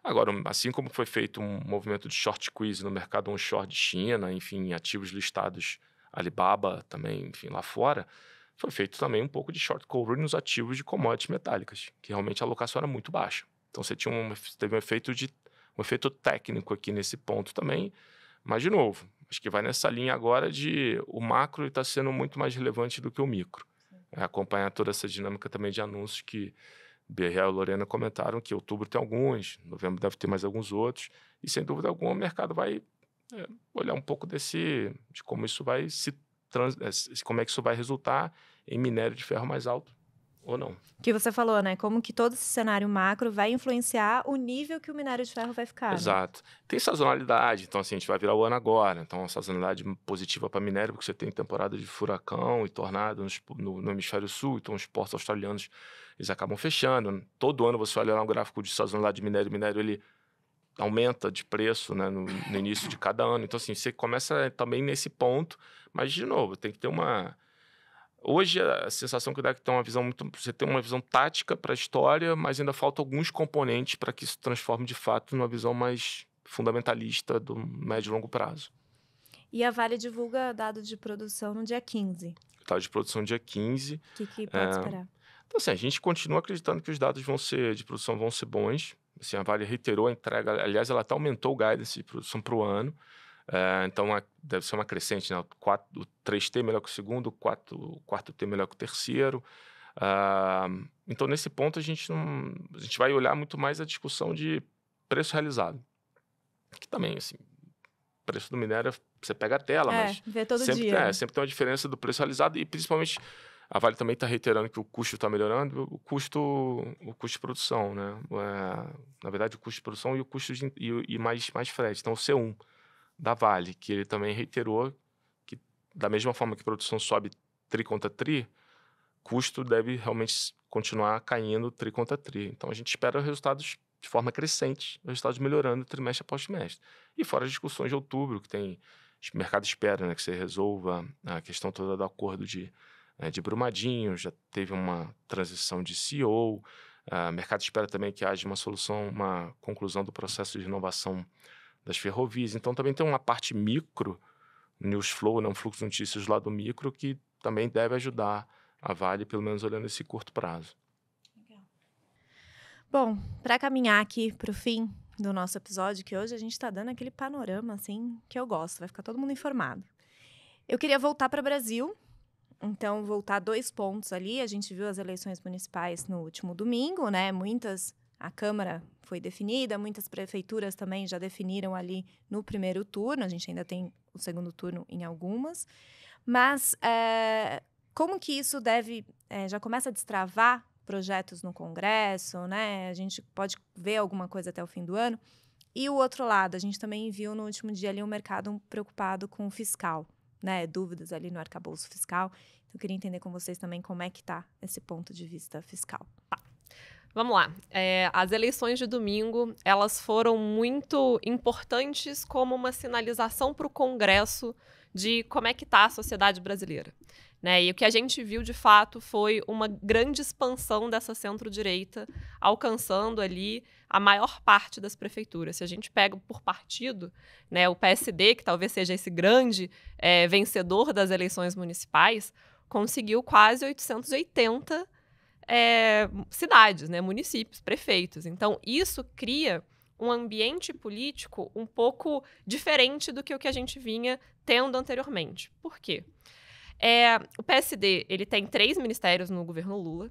Agora, assim como foi feito um movimento de short quiz no mercado onshore de China, enfim, ativos listados Alibaba também, enfim, lá fora, foi feito também um pouco de short cover nos ativos de commodities metálicas, que realmente a alocação era muito baixa. Então você tinha um, teve um efeito, de, um efeito técnico aqui nesse ponto também, mas de novo, acho que vai nessa linha agora de o macro está sendo muito mais relevante do que o micro. É acompanhar toda essa dinâmica também de anúncios que BRL e Lorena comentaram que outubro tem alguns, novembro deve ter mais alguns outros, e sem dúvida alguma o mercado vai é, olhar um pouco desse de como isso vai se trans, eh, como é que isso vai resultar em minério de ferro mais alto ou não. Que você falou, né? Como que todo esse cenário macro vai influenciar o nível que o minério de ferro vai ficar. Né? Exato. Né? Tem sazonalidade, então assim, a gente vai virar o ano agora. Então, sazonalidade positiva para minério, porque você tem temporada de furacão e tornado no, no, no, hemisfério sul, então os portos australianos eles acabam fechando. Todo ano você olha lá um gráfico de sazonalidade de minério, minério ele aumenta de preço né, no, no, início de cada ano. Então, assim, você começa também nesse ponto, mas, de novo, tem que ter uma. Hoje, a sensação que dá é que tem uma visão muito. Você tem uma visão tática para a história, mas ainda falta alguns componentes para que isso transforme de fato numa visão mais fundamentalista do médio e longo prazo. E a Vale divulga dado de produção no dia 15. Dado de produção dia 15. O que, que pode é... esperar? Então, assim, a gente continua acreditando que os dados vão ser de produção vão ser bons. Assim, a Vale reiterou a entrega, aliás, ela até aumentou o guidance de produção para o ano. Eh, então, uma, deve ser uma crescente, né? O, 3T melhor que o segundo, o, 4, t melhor que o terceiro. Uh, então, nesse ponto, a gente, não, a gente vai olhar muito mais a discussão de preço realizado. Que também, assim, preço do minério, você pega a tela, é, mas... sempre, dia, é, né? sempre tem uma diferença do preço realizado e, principalmente, a Vale também está reiterando que o custo está melhorando, o custo, o custo de produção, né? É, na verdade, o custo de produção e o custo de, e, e, mais, mais frete. Então, o C1 da Vale, que ele também reiterou que, da mesma forma que a produção sobe tri contra tri, custo deve realmente continuar caindo tri contra tri. Então, a gente espera resultados de forma crescente, resultados melhorando trimestre após trimestre. E fora as discussões de outubro, que tem o mercado espera né, que você resolva a questão toda do acordo de é, de Brumadinho, já teve uma transição de CEO. Ah, o mercado espera também que haja uma solução, uma conclusão do processo de renovação das ferrovias. Então, também tem uma parte micro, news flow, né, um fluxo de notícias lá do micro, que também deve ajudar a Vale, pelo menos olhando esse curto prazo. Legal. Bom, para caminhar aqui para o fim do nosso episódio, que hoje a gente está dando aquele panorama assim que eu gosto, vai ficar todo mundo informado. Eu queria voltar para o Brasil então, voltar dois pontos ali, a gente viu as eleições municipais no último domingo, né? Muitas a Câmara foi definida, muitas prefeituras também já definiram ali no primeiro turno, a gente ainda tem o segundo turno em algumas. Mas é, como que isso deve. É, já começa a destravar projetos no Congresso, né? A gente pode ver alguma coisa até o fim do ano. E o outro lado, a gente também viu no último dia ali um mercado preocupado com o fiscal né, dúvidas ali no arcabouço fiscal. Então, eu queria entender com vocês também como é que está esse ponto de vista fiscal. Tá. Vamos lá. É, as eleições de domingo elas foram muito importantes como uma sinalização para o Congresso de como é que está a sociedade brasileira. Né? E o que a gente viu de fato foi uma grande expansão dessa centro-direita, alcançando ali a maior parte das prefeituras. Se a gente pega por partido, né, o PSD, que talvez seja esse grande é, vencedor das eleições municipais, conseguiu quase 880 é, cidades, né, municípios, prefeitos. Então, isso cria um ambiente político um pouco diferente do que o que a gente vinha tendo anteriormente. Por quê? É, o PSD ele tem três ministérios no governo Lula.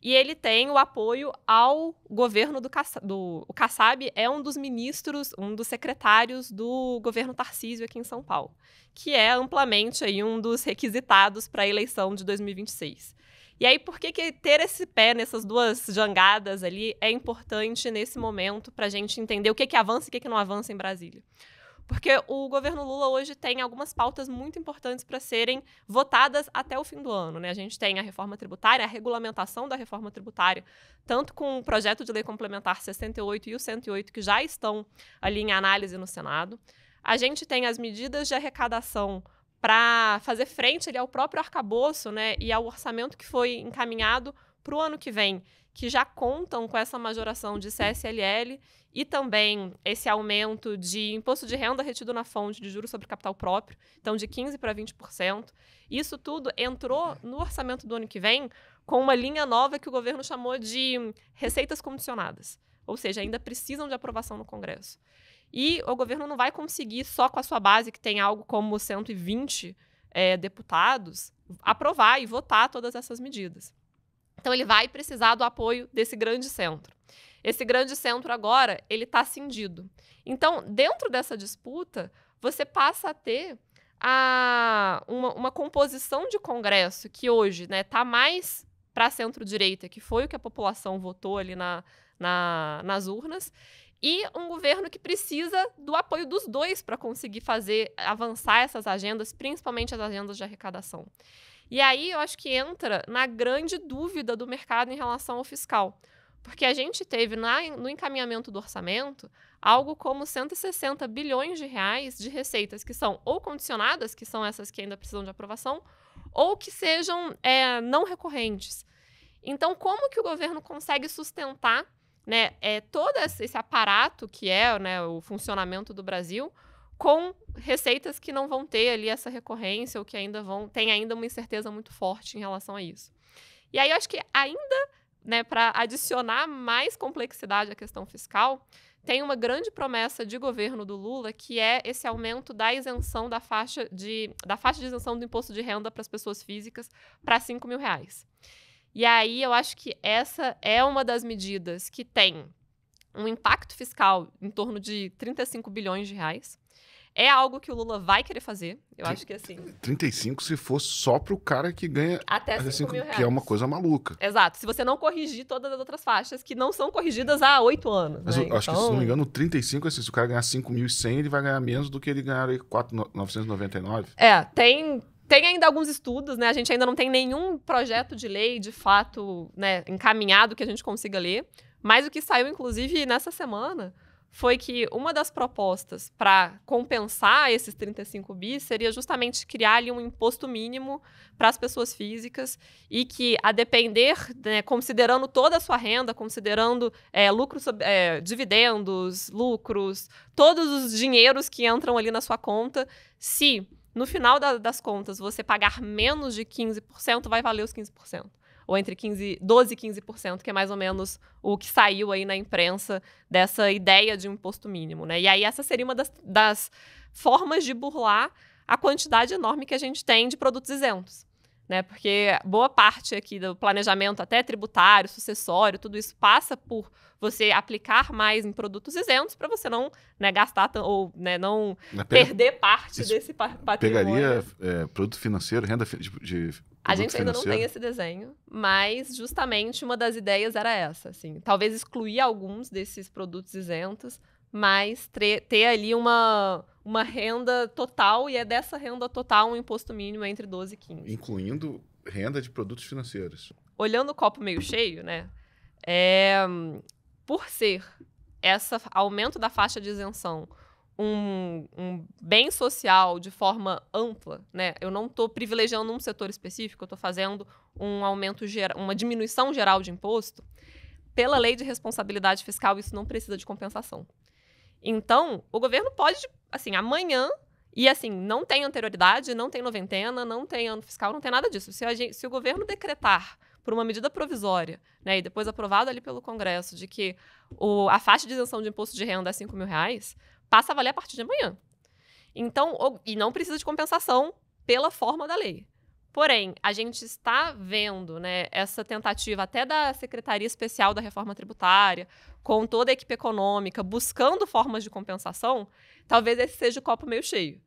E ele tem o apoio ao governo do, do o Kassab é um dos ministros, um dos secretários do governo Tarcísio aqui em São Paulo, que é amplamente aí um dos requisitados para a eleição de 2026. E aí por que, que ter esse pé nessas duas jangadas ali é importante nesse momento para a gente entender o que que avança e o que que não avança em Brasília? Porque o governo Lula hoje tem algumas pautas muito importantes para serem votadas até o fim do ano. Né? A gente tem a reforma tributária, a regulamentação da reforma tributária, tanto com o projeto de lei complementar 68 e o 108, que já estão ali em análise no Senado. A gente tem as medidas de arrecadação para fazer frente ali, ao próprio arcabouço né, e ao orçamento que foi encaminhado para o ano que vem, que já contam com essa majoração de CSLL e também esse aumento de imposto de renda retido na fonte de juros sobre capital próprio, então de 15% para 20%. Isso tudo entrou no orçamento do ano que vem com uma linha nova que o governo chamou de receitas condicionadas, ou seja, ainda precisam de aprovação no Congresso. E o governo não vai conseguir, só com a sua base, que tem algo como 120 é, eh, deputados, aprovar e votar todas essas medidas. Então ele vai precisar do apoio desse grande centro. Esse grande centro agora ele está cindido. Então dentro dessa disputa você passa a ter a, uma, uma composição de Congresso que hoje está né, tá mais para centro-direita, que foi o que a população votou ali na, na, nas urnas, e um governo que precisa do apoio dos dois para conseguir fazer avançar essas agendas, principalmente as agendas de arrecadação. E aí eu acho que entra na grande dúvida do mercado em relação ao fiscal. Porque a gente teve na, no encaminhamento do orçamento algo como 160 bilhões de reais de receitas que são ou condicionadas, que são essas que ainda precisam de aprovação, ou que sejam é, não recorrentes. Então, como que o governo consegue sustentar né, é, todo esse aparato que é né, o funcionamento do Brasil com receitas que não vão ter ali essa recorrência ou que ainda vão tem ainda uma incerteza muito forte em relação a isso. E aí eu acho que ainda, né, para adicionar mais complexidade à questão fiscal, tem uma grande promessa de governo do Lula, que é esse aumento da isenção da faixa de, da faixa de isenção do imposto de renda para as pessoas físicas para 5 mil reais. E aí eu acho que essa é uma das medidas que tem um impacto fiscal em torno de 35 bilhões de reais. É algo que o Lula vai querer fazer. Eu Tr acho que assim. 35 se for só pro cara que ganha. Até 5 5, mil reais. Que é uma coisa maluca. Exato. Se você não corrigir todas as outras faixas, que não são corrigidas há oito anos. Mas né? eu acho que, se então não me engano, 35 é assim. Se o cara ganhar 5.100, ele vai ganhar menos do que ele ganharia 4.999. É, tem. Tem ainda alguns estudos, né? A gente ainda não tem nenhum projeto de lei, de fato, né, encaminhado que a gente consiga ler. Mas o que saiu, inclusive, nessa semana foi que uma das propostas para compensar esses 35 bi seria justamente criar ali um imposto mínimo para as pessoas físicas e que, a depender, né, considerando toda a sua renda, considerando é, lucros, é, dividendos, lucros, todos os dinheiros que entram ali na sua conta, se no final da, das contas você pagar menos de 15%, vai valer os 15% ou entre 15, 12 e 15%, que é mais ou menos o que saiu aí na imprensa dessa ideia de um imposto mínimo, né? E aí essa seria uma das, das formas de burlar a quantidade enorme que a gente tem de produtos isentos né? Porque boa parte aqui do planejamento, até tributário, sucessório, tudo isso passa por você aplicar mais em produtos isentos para você não né, gastar ou né, não pega, perder parte desse patrimônio. Pegaria é, produto financeiro, renda de, de a gente ainda financeiro. não tem esse desenho, mas justamente uma das ideias era essa, assim, talvez excluir alguns desses produtos isentos mas ter ali uma, uma renda total e é dessa renda total um imposto mínimo entre 12 e 15. Incluindo renda de produtos financeiros. Olhando o copo meio cheio, né? É, por ser esse aumento da faixa de isenção um, um, bem social de forma ampla, né? Eu não estou privilegiando um setor específico, eu estou fazendo um aumento geral, uma diminuição geral de imposto. Pela lei de responsabilidade fiscal, isso não precisa de compensação. Então, o governo pode, assim, amanhã e assim, não tem anterioridade, não tem noventena, não tem ano fiscal, não tem nada disso. Se, gente, se o governo decretar por uma medida provisória, né, e depois aprovada ali pelo Congresso, de que o, a faixa de isenção de imposto de renda é 5 mil reais, passa a valer a partir de amanhã. Então, e não precisa de compensação pela forma da lei. Porém, a gente está vendo né, essa tentativa até da Secretaria Especial da Reforma Tributária, com toda a equipe econômica, buscando formas de compensação, talvez esse seja o copo meio cheio.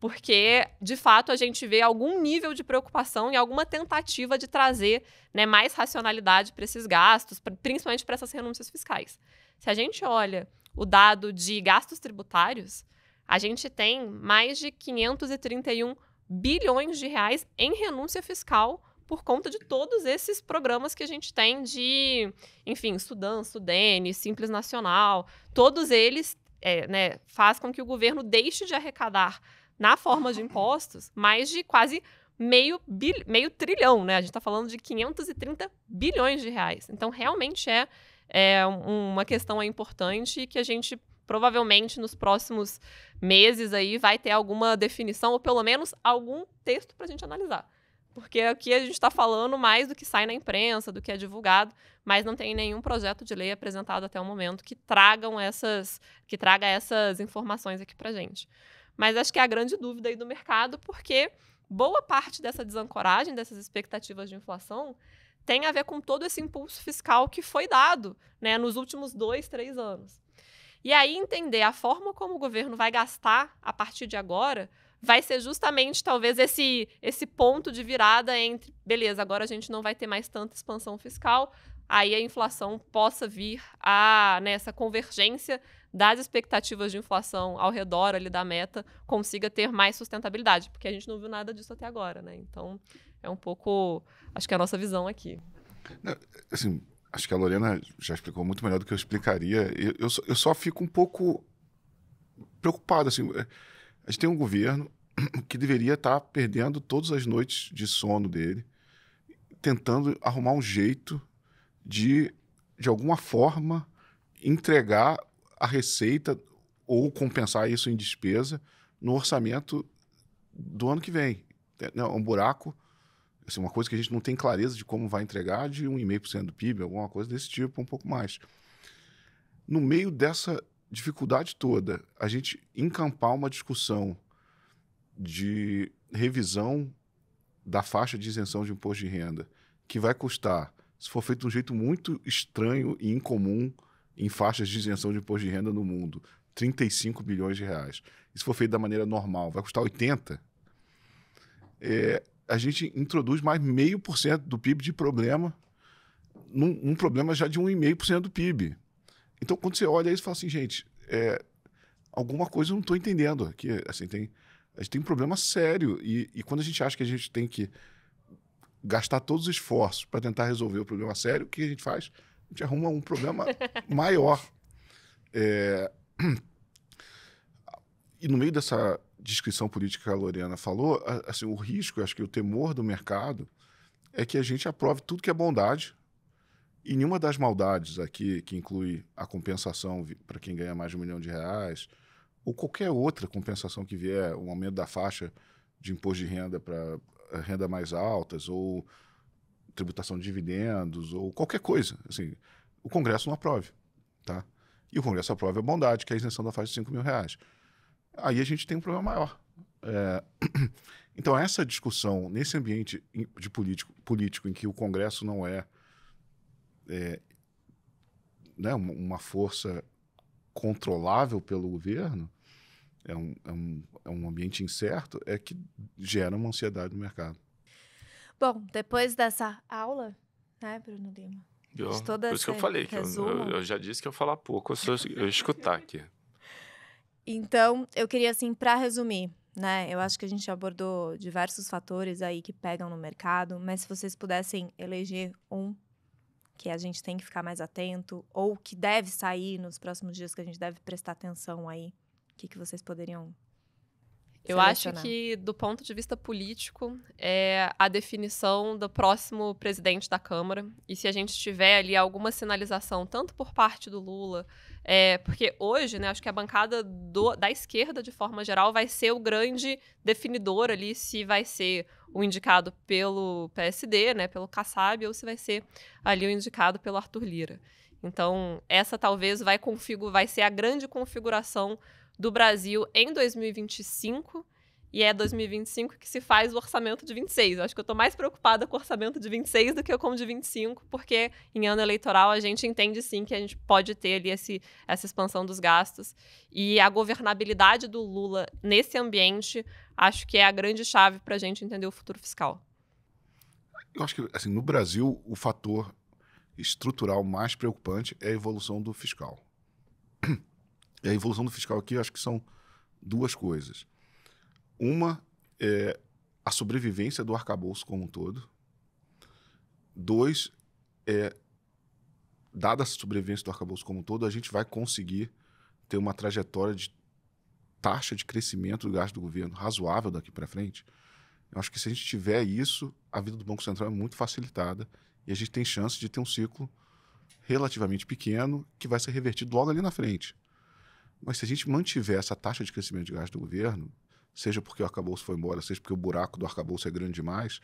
Porque, de fato, a gente vê algum nível de preocupação e alguma tentativa de trazer né, mais racionalidade para esses gastos, principalmente para essas renúncias fiscais. Se a gente olha o dado de gastos tributários, a gente tem mais de 531 bilhões de reais em renúncia fiscal por conta de todos esses programas que a gente tem de, enfim, Sudan, Sudene, Simples Nacional, todos eles é, né, faz com que o governo deixe de arrecadar na forma de impostos mais de quase meio, bil, meio trilhão, né? A gente está falando de 530 bilhões de reais. Então, realmente é, é uma questão importante que a gente provavelmente nos próximos meses aí vai ter alguma definição ou pelo menos algum texto para a gente analisar. Porque aqui a gente está falando mais do que sai na imprensa, do que é divulgado, mas não tem nenhum projeto de lei apresentado até o momento que tragam essas, que traga essas informações aqui para a gente. Mas acho que é a grande dúvida aí do mercado, porque boa parte dessa desancoragem, dessas expectativas de inflação, tem a ver com todo esse impulso fiscal que foi dado né, nos últimos dois, três anos. E aí entender a forma como o governo vai gastar a partir de agora vai ser justamente talvez esse esse ponto de virada entre, beleza, agora a gente não vai ter mais tanta expansão fiscal, aí a inflação possa vir a nessa né, convergência das expectativas de inflação ao redor ali da meta consiga ter mais sustentabilidade, porque a gente não viu nada disso até agora, né? Então, é um pouco, acho que é a nossa visão aqui. Assim, acho que a Lorena já explicou muito melhor do que eu explicaria. Eu, eu, só, eu só fico um pouco preocupado. Assim, é, a gente tem um governo que deveria estar perdendo todas as noites de sono dele, tentando arrumar um jeito de, de alguma forma, entregar a receita ou compensar isso em despesa no orçamento do ano que vem. É, é um buraco Assim, uma coisa que a gente não tem clareza de como vai entregar, de 1,5% do PIB, alguma coisa desse tipo, um pouco mais. No meio dessa dificuldade toda, a gente encampar uma discussão de revisão da faixa de isenção de imposto de renda, que vai custar, se for feito de um jeito muito estranho e incomum em faixas de isenção de imposto de renda no mundo, 35 bilhões de reais. E se for feito da maneira normal, vai custar 80. É, a gente introduz mais meio por cento do PIB de problema num, problema já de um e meio por cento do PIB. Então, quando você olha isso fala assim, gente, é, alguma coisa eu não estou entendendo aqui. Assim, tem, a gente tem um problema sério. E, e quando a gente acha que a gente tem que gastar todos os esforços para tentar resolver o problema sério, o que a gente faz? A gente arruma um problema maior. É, e no meio dessa descrição política que a Lorena falou, assim, o risco, acho que o temor do mercado é que a gente aprove tudo que é bondade e nenhuma das maldades aqui, que inclui a compensação para quem ganha mais de um milhão de reais, ou qualquer outra compensação que vier, um aumento da faixa de imposto de renda para eh, renda mais altas, ou tributação de dividendos, ou qualquer coisa. Assim, o Congresso não aprove. Tá? E o Congresso aprova a bondade, que é a isenção da faixa de 5 mil reais aí a gente tem um problema maior. É... Então, essa discussão nesse ambiente de político, político em que o Congresso não é, é né, uma força controlável pelo governo, é um, é, um, é um ambiente incerto, é que gera uma ansiedade no mercado. Bom, depois dessa aula, né, Bruno Lima? Eu, por isso que eu falei, que eu, eu, eu, já disse que eu falar pouco, eu, só, eu escutar aqui. Então, eu queria, assim, para resumir, né? Eu acho que a gente abordou diversos fatores aí que pegam no mercado, mas se vocês pudessem eleger um que a gente tem que ficar mais atento ou que deve sair nos próximos dias que a gente deve prestar atenção aí, o que, que vocês poderiam eu acho que, do ponto de vista político, é a definição do próximo presidente da Câmara. E se a gente tiver ali alguma sinalização, tanto por parte do Lula, é, porque hoje, né, acho que a bancada do, da esquerda, de forma geral, vai ser o grande definidor ali se vai ser o indicado pelo PSD, né, pelo Kassab, ou se vai ser ali o indicado pelo Arthur Lira. Então, essa talvez vai, config, vai ser a grande configuração do Brasil em 2025. E é 2025 que se faz o orçamento de 26. Eu acho que eu estou mais preocupada com o orçamento de 26 do que com o de 25, porque em ano eleitoral a gente entende sim que a gente pode ter ali esse, essa expansão dos gastos. E a governabilidade do Lula nesse ambiente acho que é a grande chave para a gente entender o futuro fiscal. Eu acho que assim, no Brasil o fator estrutural mais preocupante é a evolução do fiscal. E a evolução do fiscal aqui, eu acho que são duas coisas. Uma é a sobrevivência do arcabouço como um todo. Dois, é, dada a sobrevivência do arcabouço como um todo, a gente vai conseguir ter uma trajetória de taxa de crescimento do gasto do governo razoável daqui para frente. Eu acho que se a gente tiver isso, a vida do Banco Central é muito facilitada e a gente tem chance de ter um ciclo relativamente pequeno que vai ser revertido logo ali na frente. Mas se a gente mantiver essa taxa de crescimento de gasto do governo, seja porque o arcabouço foi embora, seja porque o buraco do arcabouço é grande demais.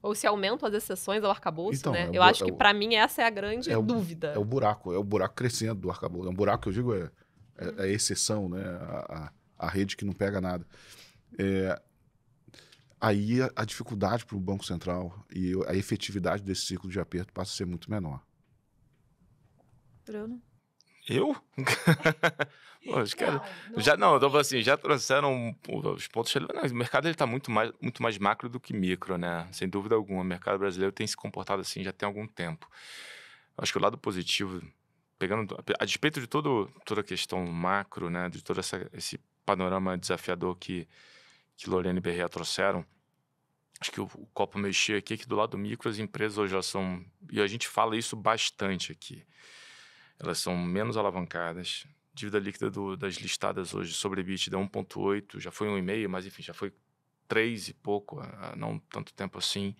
Ou se aumentam as exceções ao arcabouço, então, né? É eu acho é que, para mim, essa é a grande é o, dúvida. É o buraco, é o buraco crescendo do arcabouço. É um buraco que eu digo é, é, a é uhum. exceção, né? A, a, a, rede que não pega nada. É, aí a, a dificuldade para o Banco Central e a efetividade desse ciclo de aperto passa a ser muito menor. Bruno? Eu? Pô, os caras, não, não. Já não, eu tô falando assim, já trouxeram os pontos O mercado ele tá muito mais, muito mais macro do que micro, né? Sem dúvida alguma. O mercado brasileiro tem se comportado assim já tem algum tempo. Acho que o lado positivo, pegando a despeito de todo, toda a questão macro, né? De todo essa, esse panorama desafiador que, que Lorena e Berrea trouxeram, acho que o, o copo mexer aqui é que do lado micro as empresas hoje já são. E a gente fala isso bastante aqui elas são menos alavancadas. Dívida líquida do, das listadas hoje sobre EBITDA é 1,8, já foi 1,5, mas enfim, já foi 3 e pouco, há não tanto tempo assim.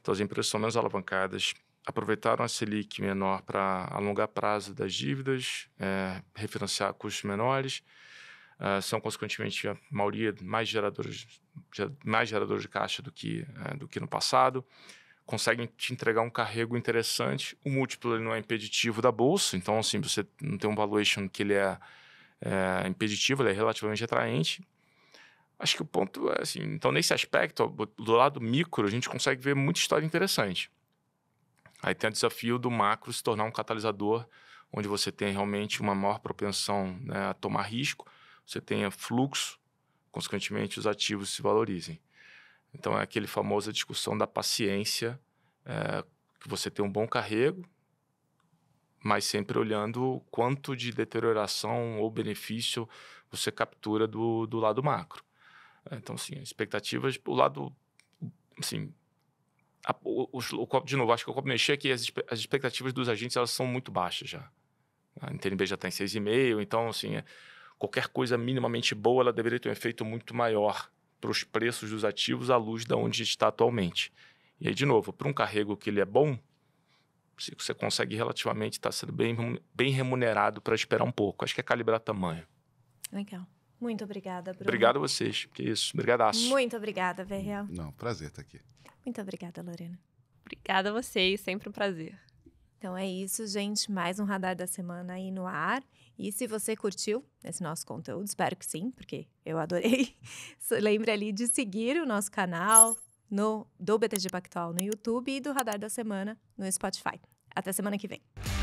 Então as empresas são menos alavancadas, aproveitaram a Selic menor para alongar prazo das dívidas, é, refinanciar custos menores, é, são consequentemente a maioria mais geradores, mais geradores de caixa do que, é, do que no passado conseguem te entregar um carrego interessante. O múltiplo ele não é impeditivo da bolsa, então assim, você não tem um valuation que ele é, é impeditivo, ele é relativamente atraente. Acho que o ponto é assim, então nesse aspecto, do lado micro, a gente consegue ver muita história interessante. Aí tem o desafio do macro se tornar um catalisador, onde você tem realmente uma maior propensão né, a tomar risco, você tenha fluxo, consequentemente os ativos se valorizem. Então é aquele famosa discussão da paciência, é, que você tem um bom carrego, mas sempre olhando quanto de deterioração ou benefício você captura do, do lado macro. É, então, assim, expectativas, o lado, assim, a, o, o, de novo, acho que o copo mexer aqui, é as, as expectativas dos agentes, elas são muito baixas já. A NTNB já está em 6,5, então, assim, é, qualquer coisa minimamente boa, ela deveria ter um efeito muito maior para os preços dos ativos à luz da onde está atualmente. E aí, de novo, para um carrego que ele é bom, você consegue relativamente estar tá sendo bem, bem remunerado para esperar um pouco. Acho que é calibrar tamanho. Legal. Muito obrigada, Bruno. Obrigado a vocês. Que isso. Obrigadaço. Muito obrigada, Verreal. Não, prazer estar tá aqui. Muito obrigada, Lorena. Obrigada a vocês. Sempre um prazer. Então é isso, gente. Mais um Radar da Semana aí no ar. E se você curtiu esse nosso conteúdo, espero que sim, porque eu adorei. Lembre ali de seguir o nosso canal no, do BTG Pactual no YouTube e do Radar da Semana no Spotify. Até semana que vem.